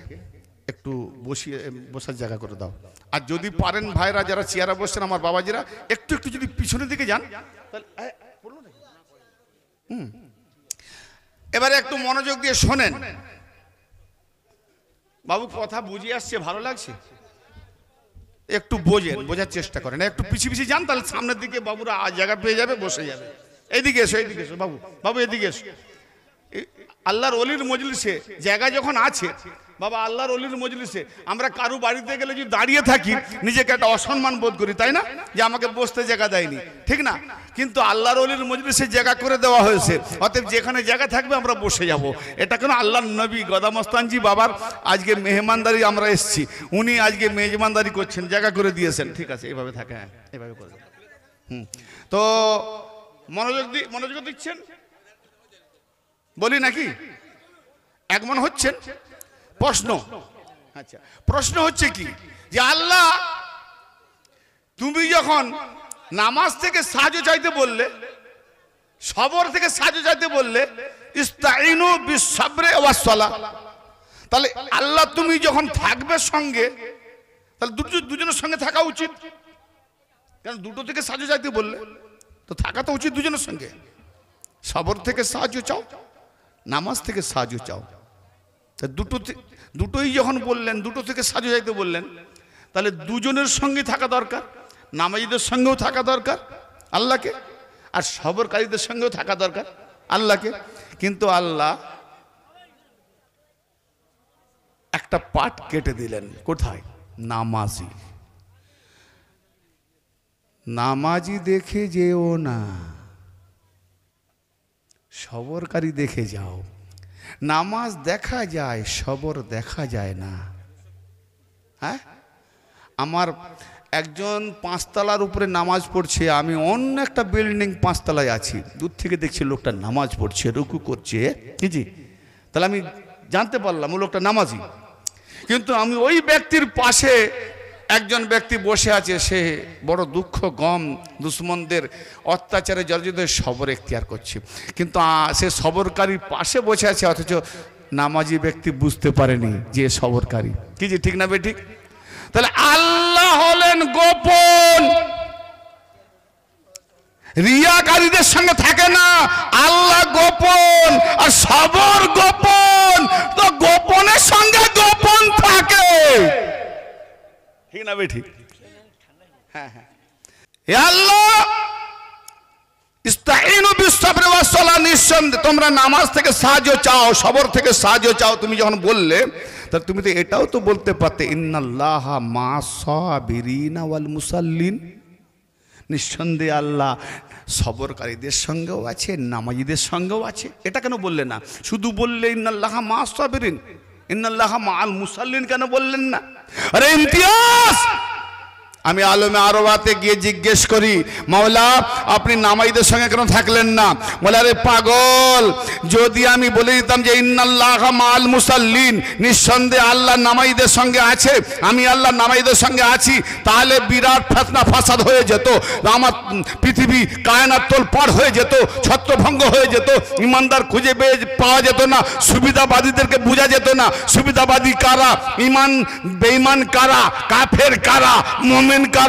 একটু বসিয়ে বসার জায়গা করে দাও আর যদি পারেন ভাইরা যারা চেয়ারে বসছেন আমার বাবাজিরা একটু একটু যদি পিছনের দিকে যান হুম এবারে একটু মনোযোগ দিয়ে শোনেন বাবু কথা বুঝিয়ে আসছে ভালো লাগছে একটু বোঝেন বোঝার চেষ্টা করেন একটু পিছিয়ে পিছিয়ে যান তাহলে সামনের দিকে বাবুরা জায়গা পেয়ে যাবে বসে যাবে এদিকে এসো এদিকে এসো বাবু বাবু এদিকে এসো আল্লাহর অলির মজলিসে জায়গা যখন আছে বাবা আল্লাহর অলির মজলিসে আমরা কারু বাড়িতে গেলে যদি দাঁড়িয়ে থাকি নিজেকে একটা অসম্মান বোধ করি তাই না যে আমাকে বসতে জায়গা দেয়নি ঠিক না কিন্তু আল্লাহর অলির মজলিসে জায়গা করে দেওয়া হয়েছে অতএব যেখানে জায়গা থাকবে আমরা বসে যাব। এটা কেন আল্লাহ নবী গদামস্তানজি বাবার আজকে মেহমানদারি আমরা এসছি উনি আজকে মেজমানদারি করছেন জায়গা করে দিয়েছেন ঠিক আছে এভাবে থাকে হ্যাঁ এভাবে করে হুম তো মনোযোগ দি মনোযোগ দিচ্ছেন বলি নাকি এক হচ্ছেন প্রশ্ন আচ্ছা প্রশ্ন হচ্ছে কি যে আল্লাহ তুমি যখন নামাজ থেকে সাহায্য চাইতে বললে সবর থেকে সাহায্য চাইতে বললে তাহলে আল্লাহ তুমি যখন থাকবে সঙ্গে তাহলে দুটো দুজনের সঙ্গে থাকা উচিত কারণ দুটো থেকে সাহায্য চাইতে বললে তো থাকা তো উচিত দুজনের সঙ্গে সবর থেকে সাহায্য চাও নামাজ থেকে সাহায্য চাও তা দুটো দুটোই যখন বললেন দুটো থেকে সাজু যাইতে বললেন তাহলে দুজনের সঙ্গে থাকা দরকার নামাজিদের সঙ্গেও থাকা দরকার আল্লাহকে আর সবরকারীদের সঙ্গেও থাকা দরকার আল্লাহকে কিন্তু আল্লাহ একটা পাট কেটে দিলেন কোথায় নামাজি নামাজি দেখে যেও না সবরকারী দেখে যাও নামাজ দেখা যায় সবর দেখা যায় না হ্যাঁ আমার একজন পাঁচতলার উপরে নামাজ পড়ছে আমি অন্য একটা বিল্ডিং পাঁচতলায় আছি দূর থেকে দেখছি লোকটা নামাজ পড়ছে রুকু করছে জি তাহলে আমি জানতে পারলাম ও লোকটা নামাজি কিন্তু আমি ওই ব্যক্তির পাশে একজন ব্যক্তি বসে আছে সে বড় দুঃখ গম দুশ্মনদের অত্যাচারে জর্জিত সবর এখতিয়ার করছে কিন্তু সে সবরকারীর পাশে বসে আছে অথচ নামাজি ব্যক্তি বুঝতে পারেনি যে সবরকারী কি যে ঠিক না বেঠিক তাহলে আল্লাহ হলেন গোপন রিয়াকারীদের সঙ্গে থাকে না আল্লাহ গোপন আর সবর গোপন তো গোপনের সঙ্গে গোপন থাকে ঠিক না বেঠি হ্যাঁ হ্যাঁ আল্লাহ তোমরা নামাজ থেকে সাহায্য চাও সবর থেকে সাহায্য চাও তুমি যখন বললে তাহলে তুমি তো এটাও তো বলতে পারতে ইন্নাল্লাহ মা সাবিরিনা ওয়াল মুসাল্লিন নিঃসন্দেহে আল্লাহ সবরকারীদের সঙ্গেও আছে নামাজিদের সঙ্গেও আছে এটা কেন বললে না শুধু বললে ইন্নাল্লাহ মা সাবিরিন ইন্নাল্লাহ মা আল মুসাল্লিন কেন বললেন না ¡Ahora en আমি আলমে আরবাতে গিয়ে জিজ্ঞেস করি মাওলা আপনি নামাইদের সঙ্গে কেন থাকলেন না বলে আরে পাগল যদি আমি বলে দিতাম যে ইন্নাল্লাহ মাল মুসাল্লিন নিঃসন্দেহে আল্লাহ নামাইদের সঙ্গে আছে আমি আল্লাহ নামাইদের সঙ্গে আছি তাহলে বিরাট ফাতনা ফাসাদ হয়ে যেত আমার পৃথিবী কায়নার তোল পার হয়ে যেত ছত্রভঙ্গ হয়ে যেত ইমানদার খুঁজে পেয়ে পাওয়া যেত না সুবিধাবাদীদেরকে বোঝা যেত না সুবিধাবাদী কারা ইমান বেঈমান কারা কাফের কারা মন मोमिन का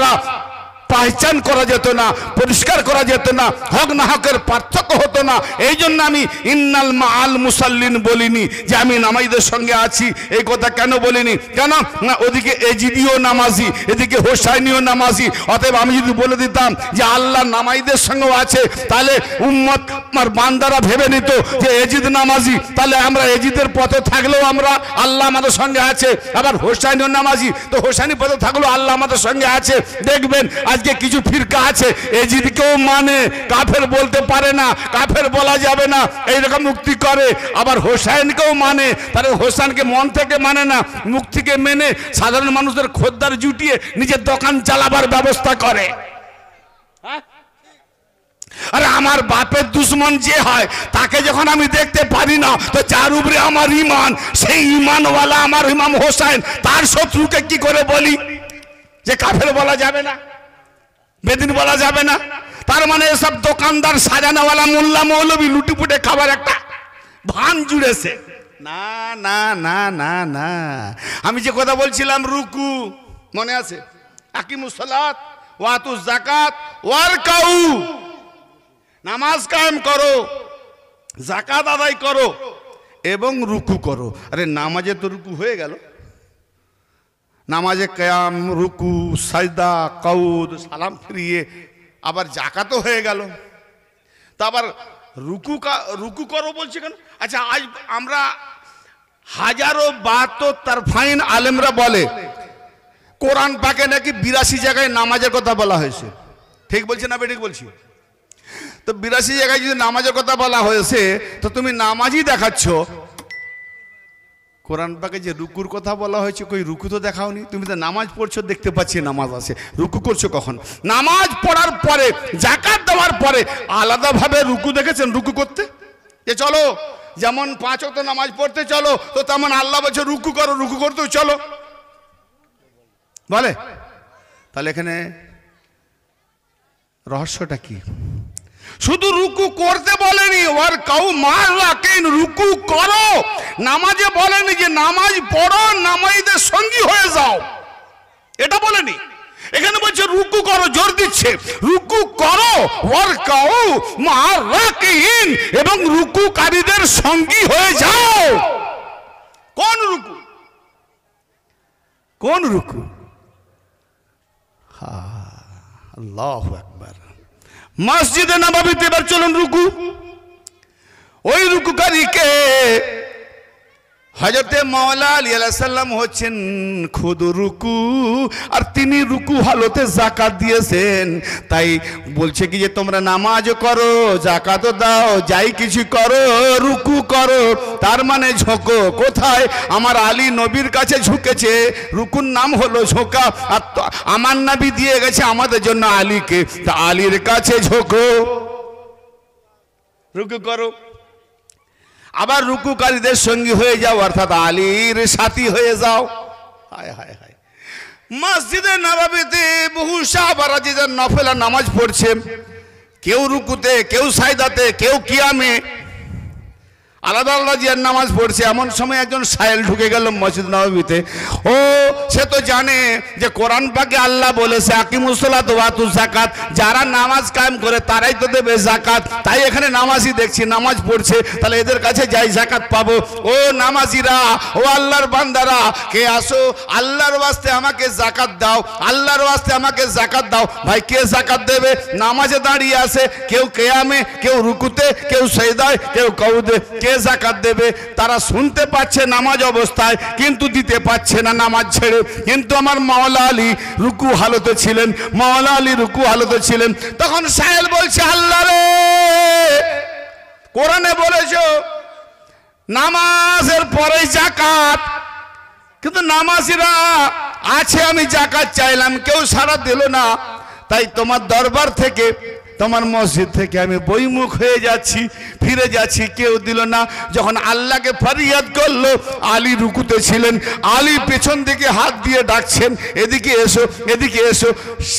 পাহচান করা যেত না পরিষ্কার করা যেত না হক না হকের পার্থক্য হতো না এই জন্য আমি ইন্নাল মা আল মুসাল্লিন বলিনি যে আমি নামাজিদের সঙ্গে আছি এই কথা কেন বলিনি কেন না ওদিকে এজিদিও নামাজি এদিকে হোসাইনিও নামাজি অতএব আমি যদি বলে দিতাম যে আল্লাহ নামাজিদের সঙ্গেও আছে তাহলে উম্মত আমার বান্দারা ভেবে নিত যে এজিদ নামাজি তাহলে আমরা এজিদের পথে থাকলেও আমরা আল্লাহ আমাদের সঙ্গে আছে আবার হোসাইনিও নামাজি তো হোসাইনি পথে থাকলেও আল্লাহ আমাদের সঙ্গে আছে দেখবেন আজ আজকে কিছু ফিরকা আছে এজিদকেও মানে কাফের বলতে পারে না কাফের বলা যাবে না এইরকম মুক্তি করে আবার হোসেনকেও মানে তাহলে হোসেনকে মন থেকে মানে না মুক্তিকে মেনে সাধারণ মানুষের খদ্দার জুটিয়ে নিজের দোকান চালাবার ব্যবস্থা করে হ্যাঁ আর আমার বাপের দুশ্মন যে হয় তাকে যখন আমি দেখতে পারি না তো যার উপরে আমার ইমান সেই ইমানওয়ালা আমার ইমাম হোসেন তার শত্রুকে কি করে বলি যে কাফের বলা যাবে না বেদিন বলা যাবে না তার মানে এসব দোকানদার সাজানোওয়ালা মোল্লা মৌলবি লুটিপুটে খাবার একটা ভান জুড়েছে না না না না না আমি যে কথা বলছিলাম রুকু মনে আছে আকিমুসলাত ওয়াতু জাকাত কাউ নামাজ কায়েম করো জাকাত আদায় করো এবং রুকু করো আরে নামাজে তো রুকু হয়ে গেল নামাজে কেয়াম রুকু সাজদা কাউদ সালাম ফিরিয়ে আবার জাকাতও হয়ে গেল তা আবার রুকু রুকু করো বলছে কেন আচ্ছা আজ আমরা হাজারো বাহাত্তর তার ফাইন আলেমরা বলে কোরআন পাকে নাকি বিরাশি জায়গায় নামাজের কথা বলা হয়েছে ঠিক বলছে না বেঠিক বলছি তো বিরাশি জায়গায় যদি নামাজের কথা বলা হয়েছে তো তুমি নামাজই দেখাচ্ছ কোরআন পাকে যে রুকুর কথা বলা হয়েছে কই রুকু তো দেখাওনি তুমি তো নামাজ পড়ছো দেখতে পাচ্ছি নামাজ আছে রুকু করছো কখন নামাজ পড়ার পরে জাকাত দেওয়ার পরে আলাদাভাবে রুকু দেখেছেন রুকু করতে যে চলো যেমন পাঁচ তো নামাজ পড়তে চলো তো তেমন আল্লাহ বলছে রুকু করো রুকু করতেও চলো বলে তাহলে এখানে রহস্যটা কি শুধু রুকু করতে বলেনি ওর কাউ মার রাখেন রুকু করো নামাজে বলেনি যে নামাজ পড়ো নামাজদের সঙ্গী হয়ে যাও এটা বলেনি এখানে বলছে রুকু করো জোর দিচ্ছে রুকু করো ওর কাউ মার রাখেন এবং রুকুকারীদের সঙ্গী হয়ে যাও কোন রুকু কোন রুকু আল্লাহ একবার মসজিদে নামাবিতে এবার চলুন রুকু ওই রুকুকারীকে হজরতে মাওলা আলী আলাহাল্লাম হচ্ছেন খুদ রুকু আর তিনি রুকু হালতে জাকাত দিয়েছেন তাই বলছে কি যে তোমরা নামাজও করো জাকাতও দাও যাই কিছু করো রুকু করো তার মানে ঝোঁকো কোথায় আমার আলী নবীর কাছে ঝুঁকেছে রুকুর নাম হলো ঝোঁকা আর আমার নাবি দিয়ে গেছে আমাদের জন্য আলীকে তা আলীর কাছে ঝোঁকো রুকু করো আবার রুকুকারীদের সঙ্গী হয়ে যাও অর্থাৎ আলীর সাথী হয়ে যাও হায় হায় হায় মসজিদে নাবাবিতে বহু সাহাবারা যে নফেলা নামাজ পড়ছে কেউ রুকুতে কেউ সাইদাতে কেউ কিয়ামে আলাদা আলাদা জিয়ার নামাজ পড়ছে এমন সময় একজন সাহেল ঢুকে গেল মসজিদ নবমীতে ও সে তো জানে যে কোরআন পাকে আল্লাহ বলেছে আকিমুসলাত ওয়াতু জাকাত যারা নামাজ কায়েম করে তারাই তো দেবে জাকাত তাই এখানে নামাজই দেখছি নামাজ পড়ছে তাহলে এদের কাছে যাই জাকাত পাবো ও নামাজিরা ও আল্লাহর বান্দারা কে আসো আল্লাহর বাস্তে আমাকে জাকাত দাও আল্লাহর বাস্তে আমাকে জাকাত দাও ভাই কে জাকাত দেবে নামাজে দাঁড়িয়ে আছে কেউ কেয়ামে কেউ রুকুতে কেউ সৈদায় কেউ কৌদে কে কে জাকাত দেবে তারা শুনতে পাচ্ছে নামাজ অবস্থায় কিন্তু দিতে পাচ্ছে না নামাজ ছেড়ে কিন্তু আমার মাওলা আলী রুকু হালতে ছিলেন মাওলা আলী রুকু হালতে ছিলেন তখন সাহেল বলছে আল্লাহ রে কোরআনে বলেছ নামাজের পরে জাকাত কিন্তু নামাজিরা আছে আমি জাকাত চাইলাম কেউ সারা দিল না তাই তোমার দরবার থেকে তোমার মসজিদ থেকে আমি বইমুখ হয়ে যাচ্ছি ফিরে যাচ্ছি কেউ দিল না যখন আল্লাহকে ফরিয়াদ করলো আলী রুকুতে ছিলেন আলী পেছন দিকে হাত দিয়ে ডাকছেন এদিকে এসো এদিকে এসো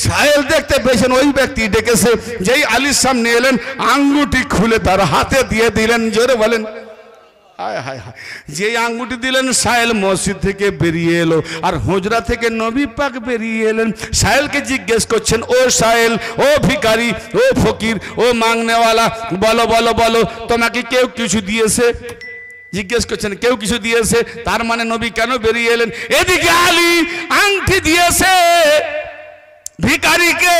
সাহেল দেখতে পেয়েছেন ওই ব্যক্তি ডেকেছে যেই আলীর সামনে এলেন আঙ্গুটি খুলে তার হাতে দিয়ে দিলেন জোরে বলেন যে আঙ্গুটি দিলেন সাহেল মসজিদ থেকে বেরিয়ে এলো আর হোজরা থেকে নবী পাক বেরিয়ে এলেন সাহেলকে জিজ্ঞেস করছেন ও সাহেল ও ভিকারি ও ফকির ও মাংনেওয়ালা বলো বলো বলো তোমাকে কেউ কিছু দিয়েছে জিজ্ঞেস করছেন কেউ কিছু দিয়েছে তার মানে নবী কেন বেরিয়ে এলেন এদিকে আলী আংটি দিয়েছে ভিকারিকে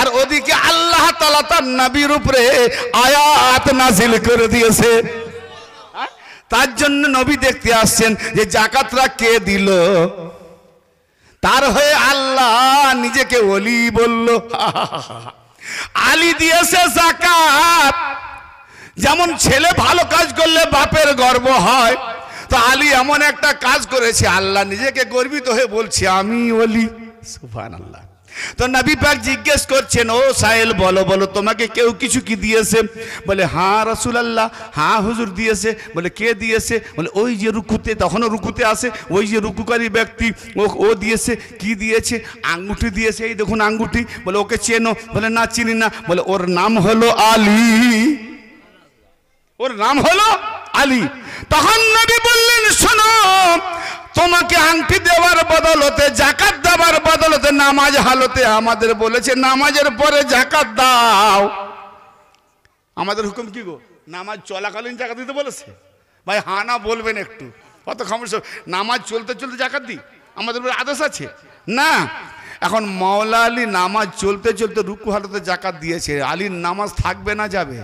আর ওদিকে আল্লাহ তালা তার নবীর উপরে আয়াত নাজিল করে দিয়েছে তার জন্য নবী দেখতে আসছেন যে জাকাতরা কে দিল তার হয়ে আল্লাহ নিজেকে অলি বলল আলী দিয়েছে জাকাত যেমন ছেলে ভালো কাজ করলে বাপের গর্ব হয় তো আলী এমন একটা কাজ করেছে আল্লাহ নিজেকে গর্বিত হয়ে বলছে আমি অলি সুফান আল্লাহ তো নাবি পাক জিজ্ঞেস করছেন ও সাহেল বলো বলো তোমাকে কেউ কিছু কি দিয়েছে বলে হ্যাঁ রসুল আল্লাহ হ্যাঁ হুজুর দিয়েছে বলে কে দিয়েছে বলে ওই যে রুকুতে তখনও রুকুতে আসে ওই যে রুকুকারী ব্যক্তি ও ও দিয়েছে কি দিয়েছে আঙ্গুঠি দিয়েছে এই দেখুন আঙ্গুঠি বলে ওকে চেনো বলে না চিনি না বলে ওর নাম হলো আলী ওর নাম হলো আলী তখন নবী বললেন শোনো তোমাকে আংটি দেওয়ার বদলতে জাকাত দেওয়ার বদলতে নামাজ হালতে আমাদের বলেছে নামাজের পরে জাকাত দাও আমাদের হুকুম কি গো নামাজ চলাকালীন জাকাত দিতে বলেছে ভাই হানা বলবেন একটু অত খবর নামাজ চলতে চলতে জাকাত দিই আমাদের আদেশ আছে না এখন মাওলা আলী নামাজ চলতে চলতে রুকু হালতে জাকাত দিয়েছে আলীর নামাজ থাকবে না যাবে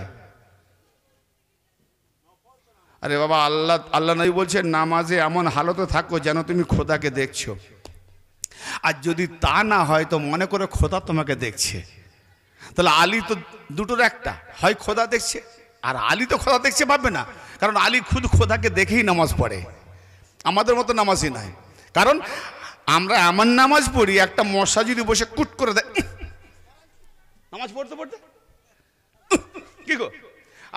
আরে বাবা আল্লাহ আল্লাহ নবী বলছে নামাজে এমন হালতে থাকো যেন তুমি খোদাকে দেখছো আর যদি তা না হয় তো মনে করে খোদা তোমাকে দেখছে তাহলে আলী তো দুটোর একটা হয় খোদা দেখছে আর আলী তো খোদা দেখছে পাবে না কারণ আলী খুদ খোদাকে দেখেই নামাজ পড়ে আমাদের মতো নামাজই নাই কারণ আমরা এমন নামাজ পড়ি একটা মশা যদি বসে কুট করে দেয় নামাজ পড়তে পড়তে কি গো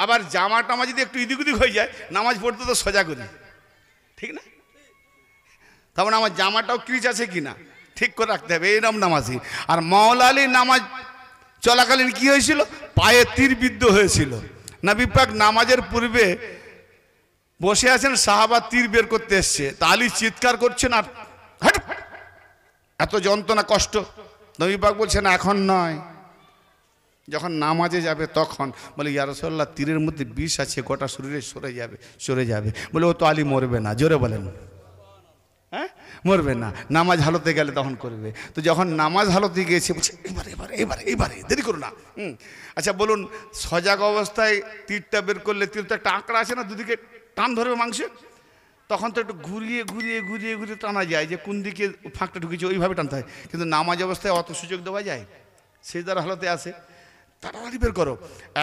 আবার জামা টামা যদি একটু ইদিক উদিক হয়ে যায় নামাজ পড়তে তো সোজা করি ঠিক না তখন আমার জামাটাও ক্রিচ আছে কি না ঠিক করে রাখতে হবে এইরকম নামাজি আর মাওলা আলী নামাজ চলাকালীন কি হয়েছিল পায়ে তীর বিদ্ধ হয়েছিল বিপাক নামাজের পূর্বে বসে আছেন সাহাবা তীর বের করতে এসছে তা আলী চিৎকার করছেন আর এত যন্ত্রণা কষ্ট নবীবাক বলছেন এখন নয় যখন নামাজে যাবে তখন বলে ইয়ারসল্লাহ তীরের মধ্যে বিষ আছে গোটা শরীরে সরে যাবে সরে যাবে বলে ও তো আলী মরবে না জোরে বলেন হ্যাঁ মরবে না নামাজ হালতে গেলে তখন করবে তো যখন নামাজ হালতে গিয়েছে বলছে এবারে এবারে এবারে এবারে দেরি করো না হুম আচ্ছা বলুন সজাগ অবস্থায় তীরটা বের করলে তীর তো একটা আঁকড়া আছে না দুদিকে টান ধরবে মাংসে তখন তো একটু ঘুরিয়ে ঘুরিয়ে ঘুরিয়ে ঘুরিয়ে টানা যায় যে কোন দিকে ফাঁকটা ঢুকেছে ওইভাবে টানতে হয় কিন্তু নামাজ অবস্থায় অত সুযোগ দেওয়া যায় সেই দ্বারা হালতে আসে তাড়াতাড়ি বের করো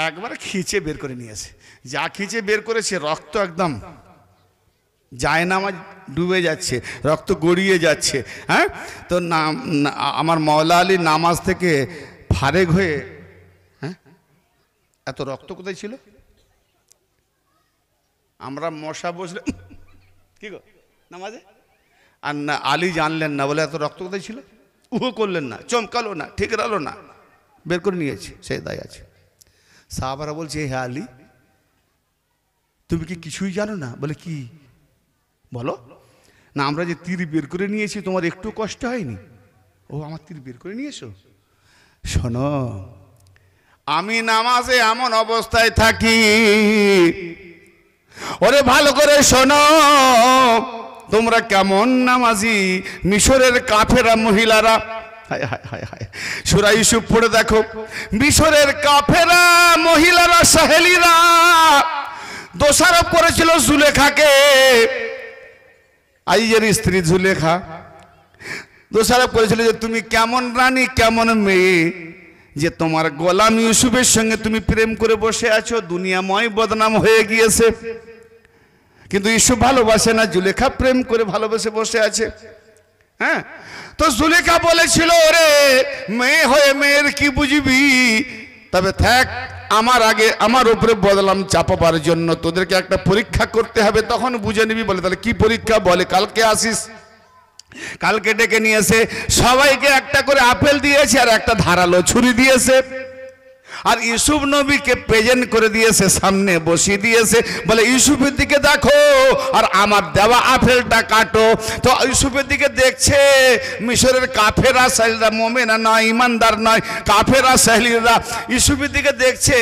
একবার খিঁচে বের করে নিয়েছে যা খিঁচে বের করেছে রক্ত একদম যায় না আমার ডুবে যাচ্ছে রক্ত গড়িয়ে যাচ্ছে হ্যাঁ তো নাম আমার মওলা আলী নামাজ থেকে ফারেক হয়ে হ্যাঁ এত রক্ত কোথায় ছিল আমরা মশা বসলে কি গো নামাজে আর না আলী জানলেন না বলে এত রক্ত কোথায় ছিল উহ করলেন না চমকালো না ঠিকরালো না বের করে নিয়েছে সে দায় আছে সাহাবারা বলছে হ্যাঁ আলী তুমি কি কিছুই জানো না বলে কি বলো না আমরা যে তীর বের করে নিয়েছি তোমার একটু কষ্ট হয়নি ও আমার তীর বের করে নিয়েছো শোনো আমি নামাজে এমন অবস্থায় থাকি ওরে ভালো করে শোনো তোমরা কেমন নামাজি মিশরের কাফেরা মহিলারা সুরা ইউসুফ পড়ে দেখো মিশরের কাফেরা মহিলারা সাহেলিরা দোষারোপ করেছিল জুলেখাকে আইজের স্ত্রী জুলেখা দোষারোপ করেছিল যে তুমি কেমন রানী কেমন মেয়ে যে তোমার গোলাম ইউসুফের সঙ্গে তুমি প্রেম করে বসে আছো দুনিয়াময় বদনাম হয়ে গিয়েছে কিন্তু ইউসুফ ভালোবাসে না জুলেখা প্রেম করে ভালোবেসে বসে আছে হ্যাঁ তো জুলেখা বলেছিল ওরে মেয়ে হয়ে মেয়ের কি বুঝবি তবে থাক আমার আগে আমার উপরে বদলাম চাপাবার জন্য তোদেরকে একটা পরীক্ষা করতে হবে তখন বুঝে নিবি বলে তাহলে কি পরীক্ষা বলে কালকে আসিস কালকে ডেকে নিয়েছে সবাইকে একটা করে আপেল দিয়েছে আর একটা ধারালো ছুরি দিয়েছে আর ইউসুফ নবীকে প্রেজেন্ট করে দিয়েছে সামনে বসিয়ে দিয়েছে বলে ইউসুফের দিকে দেখো আর আমার দেওয়া আপেলটা কাটো তো ইউসুফের দিকে দেখছে মিশরের কাফেরা সাহিলরা মোমেনা নয় ইমানদার নয় কাফেরা সাহিলরা ইউসুফের দিকে দেখছে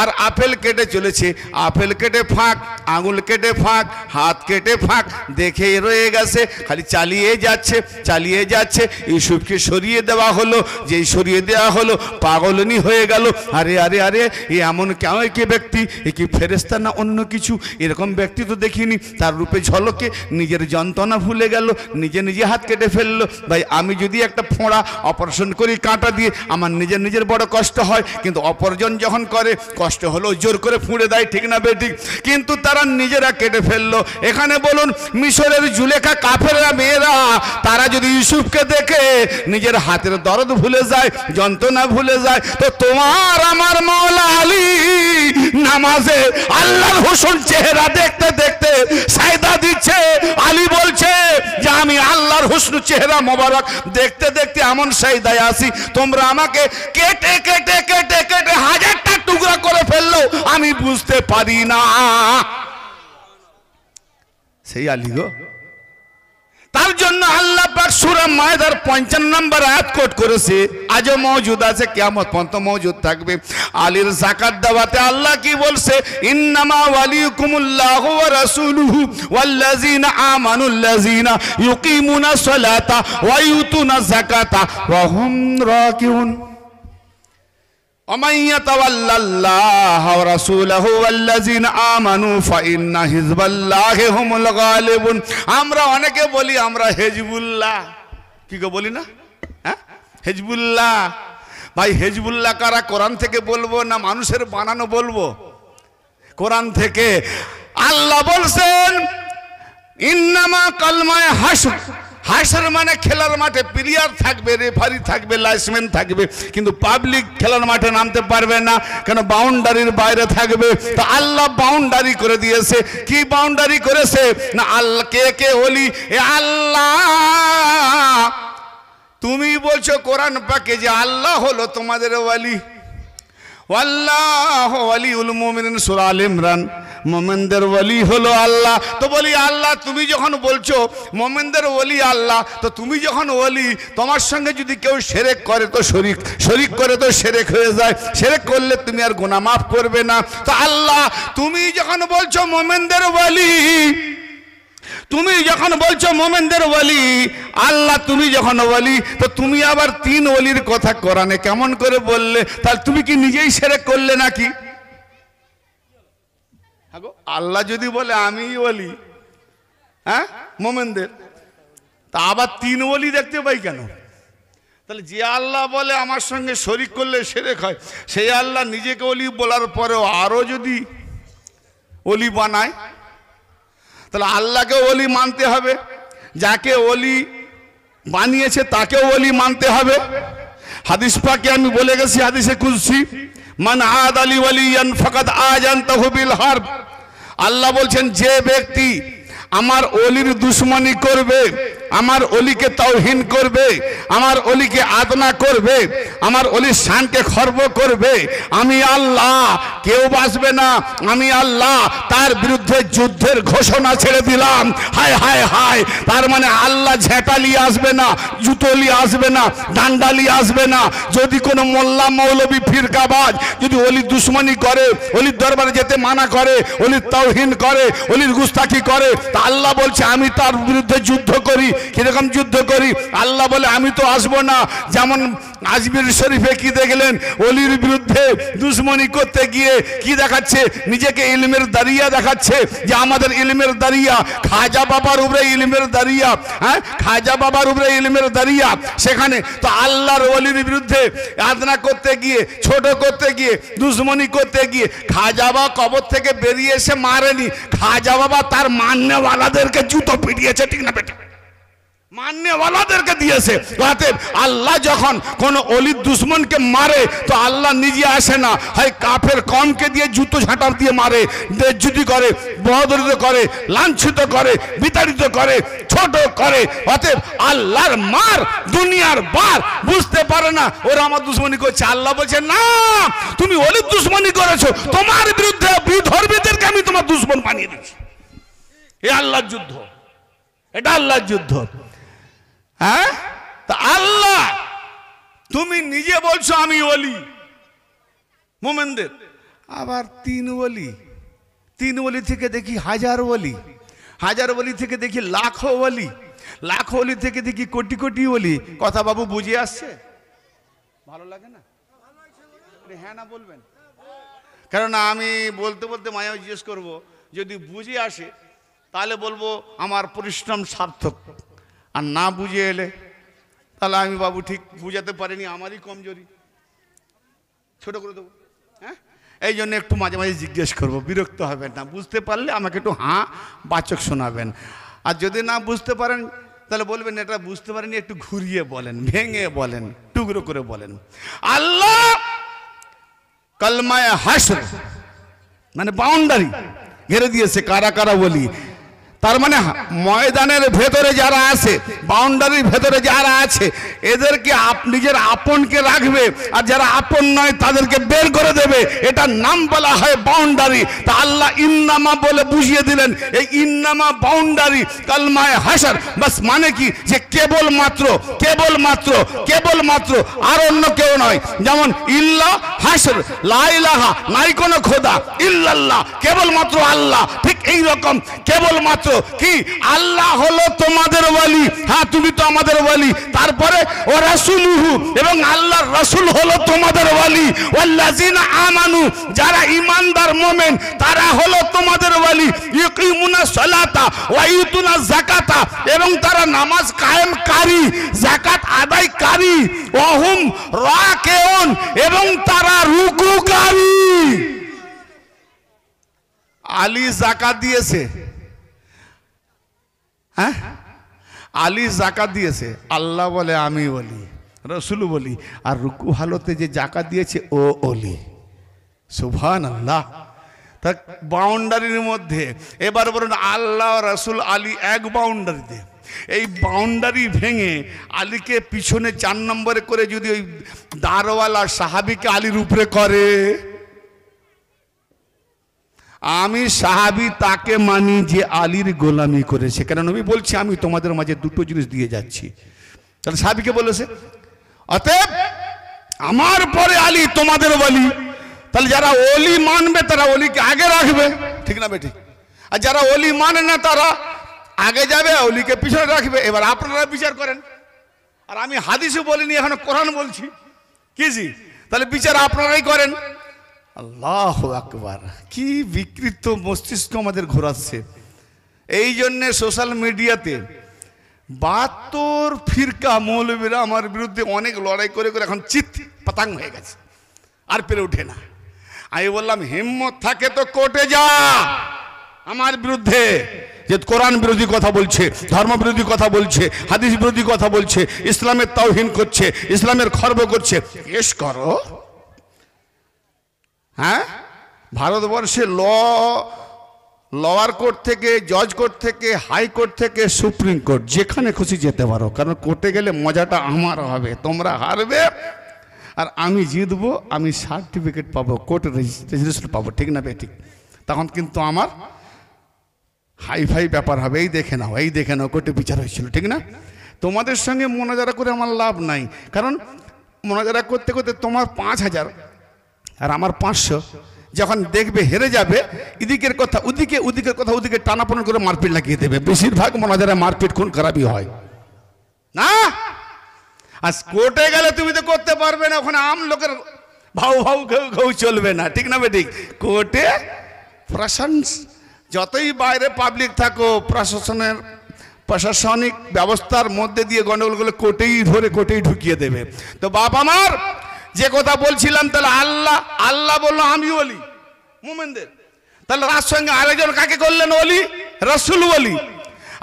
আর আপেল কেটে চলেছে আপেল কেটে ফাঁক আঙুল কেটে ফাঁক হাত কেটে ফাঁক দেখেই রয়ে গেছে খালি চালিয়ে যাচ্ছে চালিয়ে যাচ্ছে ইউসুফকে সরিয়ে দেওয়া হলো যেই সরিয়ে দেওয়া হলো পাগলনি হয়ে গেল আর আরে আরে আরে এ এমন কেন কে ব্যক্তি এ কি ফেরেস্তা না অন্য কিছু এরকম ব্যক্তি তো দেখিনি তার রূপে ঝলকে নিজের যন্ত্রণা ভুলে গেল নিজে নিজে হাত কেটে ফেললো ভাই আমি যদি একটা ফোঁড়া অপারেশন করি কাঁটা দিয়ে আমার নিজের নিজের বড় কষ্ট হয় কিন্তু অপরজন যখন করে কষ্ট হলো জোর করে ফুঁড়ে দেয় ঠিক না বেঠিক কিন্তু তারা নিজেরা কেটে ফেললো এখানে বলুন মিশরের জুলেখা কাফেরা মেয়েরা তারা যদি ইউসুফকে দেখে নিজের হাতের দরদ ভুলে যায় যন্ত্রণা ভুলে যায় তো তোমার আমার মৌলা আলী নামাজে আল্লাহর হোসেন চেহারা দেখতে দেখতে সায়দা দিচ্ছে আলী বলছে যে আমি আল্লাহর হোসেন চেহারা মোবারক দেখতে দেখতে এমন সাইদায় আসি তোমরা আমাকে কেটে কেটে কেটে কেটে হাজারটা টুকরা করে ফেললো আমি বুঝতে পারি না সেই আলী গো তার জন্য আল্লাহ সুরা মায়দার পঞ্চান্ন নম্বর আয়াত কোট করেছে আজও মজুদ আছে কেমন পন্ত মজুদ থাকবে আলীর জাকাত দেওয়াতে আল্লাহ কি বলছে ইন্নামা ওয়ালিকুমুল্লাহ ওয়া রাসূলুহু ওয়াল্লাযিনা আমানুল্লাযিনা ইউকিমুনা সালাতা ওয়া ইউতুনা যাকাতা ওয়া হুম রাকিউন ومن يتول الله ورسوله والذين آمنوا فإن حزب الله هم الغالبون আমরা অনেকে বলি আমরা হেজবুল্লাহ কি গো বলি না হ্যাঁ হেজবুল্লাহ ভাই হেজবুল্লাহ কারা কোরআন থেকে বলবো না মানুষের বানানো বলবো কোরআন থেকে আল্লাহ বলছেন ইন্নামা কালমায় হাসু হাসার মানে খেলার মাঠে প্লেয়ার থাকবে রেফারি থাকবে লাইসম্যান থাকবে কিন্তু পাবলিক খেলার মাঠে নামতে পারবে না কেন বাউন্ডারির বাইরে থাকবে তো আল্লাহ বাউন্ডারি করে দিয়েছে কি বাউন্ডারি করেছে না আল্লাহ কে কে হলি এ আল্লাহ তুমি বলছো কোরআন পাকে যে আল্লাহ হলো তোমাদের ওয়ালি আল্লাহ ওয়ালিউল মোমিন সুরাল ইমরান মোমেনদের ওলি হলো আল্লাহ তো বলি আল্লাহ তুমি যখন বলছো মোমেনদের ওলি আল্লাহ তো তুমি যখন ওলি তোমার সঙ্গে যদি কেউ সেরেক করে তো শরিক শরিক করে তো সেরেক হয়ে যায় সেরেক করলে তুমি আর গোনা মাফ করবে না তো আল্লাহ তুমি যখন বলছো মোমেনদের ওলি তুমি যখন বলছো মোমেনদের বলি আল্লাহ তুমি যখন বলি তো তুমি আবার তিন ওলির কথা করানে কেমন করে বললে তাহলে তুমি কি নিজেই সেরে করলে নাকি আল্লাহ যদি বলে আমি ওলি হ্যাঁ মোমেনদের তা আবার তিন ওলি দেখতে পাই কেন তাহলে যে আল্লাহ বলে আমার সঙ্গে শরিক করলে সেরে হয় সেই আল্লাহ নিজেকে অলি বলার পরেও আরও যদি অলি বানায় তাহলে আল্লাহকে অলি মানতে হবে যাকে অলি বানিয়েছে তাকে অলি মানতে হবে হাদিস পাকে আমি বলে গেছি হাদিসে খুঁজছি মান আদ আলী ওয়ালিয়ান ফকাত আজান তহবিল হার আল্লাহ বলছেন যে ব্যক্তি আমার অলির দুশ্মনী করবে আমার অলিকে তৌহিন করবে আমার অলিকে আদনা করবে আমার অলির শানকে খর্ব করবে আমি আল্লাহ কেউ বাঁচবে না আমি আল্লাহ তার বিরুদ্ধে যুদ্ধের ঘোষণা ছেড়ে দিলাম হায় হায় হায় তার মানে আল্লাহ ঝেঁটালি আসবে না জুতলি আসবে না ডান্ডালি আসবে না যদি কোনো মোল্লা মৌলবী ফিরকাবাজ যদি অলির দুশ্মনী করে অলির দরবারে যেতে মানা করে অলির তৌহিন করে অলির গুস্তাকি করে আল্লাহ বলছে আমি তার বিরুদ্ধে যুদ্ধ করি কিরকম যুদ্ধ করি আল্লাহ বলে আমি তো আসব না যেমন আজমির শরীফে কি দেখলেন অলির বিরুদ্ধে দুশ্মনি করতে গিয়ে কি দেখাচ্ছে নিজেকে ইলমের দাঁড়িয়া দেখাচ্ছে যে আমাদের ইলমের দাঁড়িয়া খাজা বাবার উপরে ইলমের দাঁড়িয়া হ্যাঁ খাজা বাবার উপরে ইলমের দাঁড়িয়া সেখানে তো আল্লাহর অলির বিরুদ্ধে আদনা করতে গিয়ে ছোট করতে গিয়ে দুশ্মনি করতে গিয়ে খাজা বাবা কবর থেকে বেরিয়ে এসে মারেনি খাজা বাবা তার মান নেওয়া মাননেওয়ালাদেরকে জুতো পিটিয়েছে ঠিক না বেটা মান্যওয়ালাদেরকে দিয়েছে আল্লাহ যখন কোন অলির দুশ্মনকে মারে তো আল্লাহ নিজে আসে না হয় কাফের কমকে দিয়ে জুতো দিয়ে মারে দেশজুতি করে করে লাঞ্ছিত করে বিতাড়িত করে ছোট করে অতএব আল্লাহর মার দুনিয়ার বার বুঝতে পারে না ওরা আমার দুশ্মনী করছে আল্লাহ বলছে না তুমি অলির দুশ্মনী করেছো তোমার বিরুদ্ধে বিধর্মীদেরকে আমি তোমার দুশ্মন বানিয়ে দিচ্ছি এ আল্লাহর যুদ্ধ এটা আল্লাহর যুদ্ধ হ্যাঁ তা আল্লাহ তুমি নিজে বলছো আমি অলি মোমেনদের আবার তিন ওলি তিন ওলি থেকে দেখি হাজার ওলি হাজার ওলি থেকে দেখি লাখো অলি লাখ ওলি থেকে দেখি কোটি কোটি ওলি কথা বাবু বুঝে আসছে ভালো লাগে না হ্যাঁ না বলবেন কারণ আমি বলতে বলতে মায়াও জিজ্ঞেস করব যদি বুঝে আসে তাহলে বলবো আমার পরিশ্রম সার্থক আর না বুঝে এলে তাহলে আমি বাবু ঠিক বুঝাতে পারিনি আমারই কমজোরি ছোট করে দেবো হ্যাঁ এই জন্য একটু মাঝে মাঝে জিজ্ঞেস করব বিরক্ত হবেন না বুঝতে পারলে আমাকে একটু হাঁ বাচক শোনাবেন আর যদি না বুঝতে পারেন তাহলে বলবেন এটা বুঝতে পারেনি একটু ঘুরিয়ে বলেন ভেঙে বলেন টুকরো করে বলেন আল্লাহ কালমায় হাসর মানে বাউন্ডারি ঘেরে দিয়েছে কারা কারা বলি তার মানে ময়দানের ভেতরে যারা আছে বাউন্ডারির ভেতরে যারা আছে এদেরকে আপ নিজের আপনকে রাখবে আর যারা আপন নয় তাদেরকে বের করে দেবে এটা নাম বলা হয় বাউন্ডারি তা আল্লাহ ইন্নামা বলে বুঝিয়ে দিলেন এই ইন্নামা বাউন্ডারি কালমায় হাসার বাস মানে কি যে কেবল মাত্র কেবল মাত্র কেবল মাত্র আর অন্য কেউ নয় যেমন ইল্লা হাসর লাইলাহা নাই কোনো খোদা ইল্লাল্লাহ মাত্র আল্লাহ ঠিক এই রকম কেবল মাত্র তো কি আল্লাহ হলো তোমাদের ওয়ালি হ্যাঁ তুমি তো আমাদের ওয়ালি তারপরে ও রাসুলুহু এবং আল্লাহর রাসুল হলো তোমাদের ওয়ালি ওয়াল্লাযিনা আমানু যারা ইমানদার মুমিন তারা হলো তোমাদের ওয়ালি ইয়াকিমুনা সালাতা ওয়া ইউতুনা যাকাতা এবং তারা নামাজ কায়েম কারি যাকাত আদায় আদায়কারী ওহুম রাকেউন এবং তারা রুকু কারি আলী জাকাত দিয়েছে হ্যাঁ আলি জাকাত দিয়েছে আল্লাহ বলে আমি বলি রসুল বলি আর রুকু হালতে যে জাকাত দিয়েছে ও অলি সুভান আল্লাহ তা বাউন্ডারির মধ্যে এবার বলুন আল্লাহ রসুল আলী এক বাউন্ডারিতে এই বাউন্ডারি ভেঙে আলীকে পিছনে চার নম্বরে করে যদি ওই দারওয়ালা সাহাবিকে আলীর উপরে করে আমি সাহাবি তাকে মানি যে আলীর গোলামি করেছে কেন নবী বলছি আমি তোমাদের মাঝে দুটো জিনিস দিয়ে যাচ্ছি তাহলে সাহাবিকে বলেছে অতএব আমার পরে আলী তোমাদের বলি তাহলে যারা অলি মানবে তারা অলিকে আগে রাখবে ঠিক না বেটি আর যারা অলি মানে না তারা আগে যাবে অলিকে পিছনে রাখবে এবার আপনারা বিচার করেন আর আমি হাদিসও বলিনি এখন কোরআন বলছি কি জি তাহলে বিচার আপনারাই করেন আল্লাহ আকবার কি বিকৃত মস্তিষ্ক আমাদের ঘোরাচ্ছে এই জন্যে সোশ্যাল মিডিয়াতে বাহাত্তর ফিরকা মৌলবীরা আমার বিরুদ্ধে অনেক লড়াই করে করে এখন চিত পাতাং হয়ে গেছে আর পেরে ওঠে না আমি বললাম হিম্মত থাকে তো কোর্টে যা আমার বিরুদ্ধে যে কোরআন বিরোধী কথা বলছে ধর্ম বিরোধী কথা বলছে হাদিস বিরোধী কথা বলছে ইসলামের তাওহীন করছে ইসলামের খর্ব করছে বেশ করো হ্যাঁ ভারতবর্ষে ল লয়ার কোর্ট থেকে জজ কোর্ট থেকে হাইকোর্ট থেকে সুপ্রিম কোর্ট যেখানে খুশি যেতে পারো কারণ কোর্টে গেলে মজাটা আমার হবে তোমরা হারবে আর আমি জিতবো আমি সার্টিফিকেট পাবো কোর্ট রেজিস্ট্রেশন পাবো ঠিক না ঠিক তখন কিন্তু আমার হাই ফাই ব্যাপার হবে এই দেখে নাও এই দেখে নাও কোর্টে বিচার হয়েছিল ঠিক না তোমাদের সঙ্গে মোনাজারা করে আমার লাভ নাই কারণ মোনাজারা করতে করতে তোমার পাঁচ হাজার আর আমার পাঁচশো যখন দেখবে হেরে যাবে এদিকের কথা ওদিকে ওদিকের কথা ওদিকে টানাপন করে মারপিট লাগিয়ে দেবে বেশিরভাগ মনাজারা মারপিট খুন খারাপই হয় না আর কোর্টে গেলে তুমি তো করতে পারবে না ওখানে আম লোকের ভাউ ভাউ ঘেউ ঘেউ চলবে না ঠিক না বেঠিক কোর্টে প্রশাসন যতই বাইরে পাবলিক থাকো প্রশাসনের প্রশাসনিক ব্যবস্থার মধ্যে দিয়ে গণ্ডগোলগুলো কোর্টেই ধরে কোর্টেই ঢুকিয়ে দেবে তো বাপ আমার যে কথা বলছিলাম তাহলে আল্লাহ আল্লাহ বললো আমি অলি মোমেনদের তাহলে তার সঙ্গে আরেকজন কাকে করলেন অলি রসুল অলি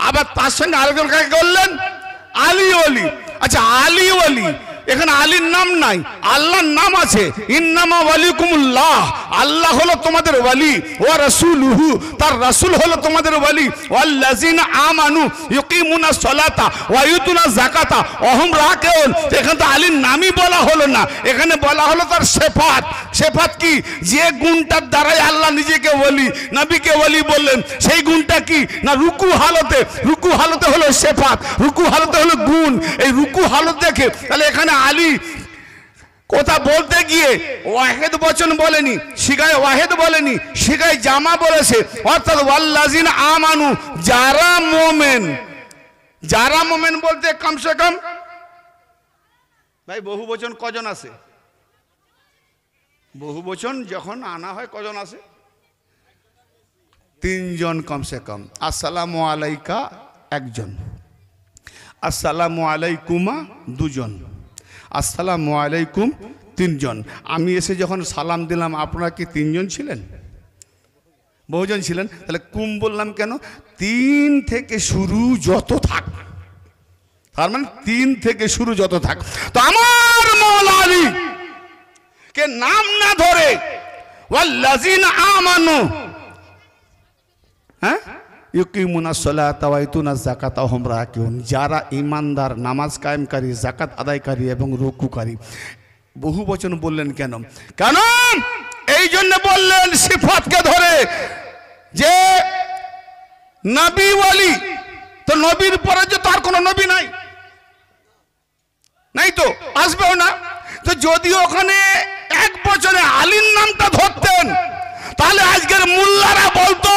আবার তার সঙ্গে আরেকজন কাকে করলেন আলী অলি আচ্ছা আলী অলি এখানে আলীর নাম নাই আল্লাহর নাম আছে ইন্নামা ওয়ালিকুমুল্লাহ আল্লাহ হলো তোমাদের ওয়ালি ও রাসূলুহু তার রাসূল হলো তোমাদের ওয়ালি ওয়াল্লাযিনা আমানু ইউকিমুনা সলাতা ওয়া ইউতুনা যাকাতা ওহুম রাকিউন এখানে তো আলীর নামই বলা হলো না এখানে বলা হলো তার সেফাত সেফাত কি যে গুণটার দ্বারাই আল্লাহ নিজেকে ওয়ালি নবীকে ওয়ালি বললেন সেই গুণটা কি না রুকু হালতে রুকু হালতে হলো সেফাত রুকু হালতে হলো গুণ এই রুকু হালত দেখে তাহলে এখানে আলী কথা বলতে গিয়ে ওয়াহেদ বচন বলেনি শিখায় ওয়াহেদ বলেনি শিখায় জামা বলেছে অর্থাৎ ওয়াল্লাজিন আমানু যারা মোমেন যারা মোমেন বলতে কমসে কম ভাই বহু বচন কজন আছে বহু বচন যখন আনা হয় কজন আছে তিনজন কমসে কম আসসালাম আলাইকা একজন আসসালাম আলাইকুমা দুজন আসসালামু আলাইকুম তিনজন আমি এসে যখন সালাম দিলাম আপনারা কি তিনজন ছিলেন বহুজন ছিলেন তাহলে কুম বললাম কেন তিন থেকে শুরু যত থাক তার মানে তিন থেকে শুরু যত থাক তো আমার মৌলানি কে নাম না ধরে ওয়াল্লাজিন আমানু হ্যাঁ ইউকিমুনাসলা তাওয়াইতুনা জাকাত আহমরা কিউন যারা ইমানদার নামাজ কায়েমকারী জাকাত আদায়কারী এবং রুকুকারী বহু বচন বললেন কেন কেন এই জন্য বললেন সিফাতকে ধরে যে নবী ওয়ালি তো নবীর পরে যে তার কোনো নবী নাই নাই তো আসবেও না তো যদি ওখানে এক বছরে আলীর নামটা ধরতেন তাহলে আজকের মুল্লারা বলতো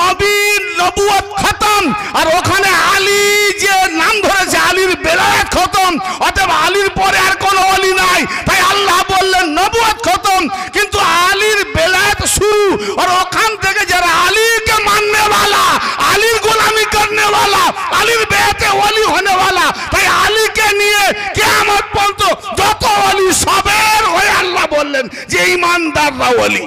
নবীন নবুয় খতম আর ওখানে আলী যে নাম ধরেছে আলীর বেলায় খতম অতএব আলীর পরে আর কোনো অলি নাই তাই আল্লাহ বললেন নবুয় খতম কিন্তু আলীর বেলায় শুরু আর ওখান থেকে যারা আলীকে মানবে বালা আলীর গোলামি করনে वाला আলীর বেয়াতে অলি হনে বালা তাই আলীকে নিয়ে কিয়ামত বলতো যত অলি সবের হয়ে আল্লাহ বললেন যে ইমানদাররা অলি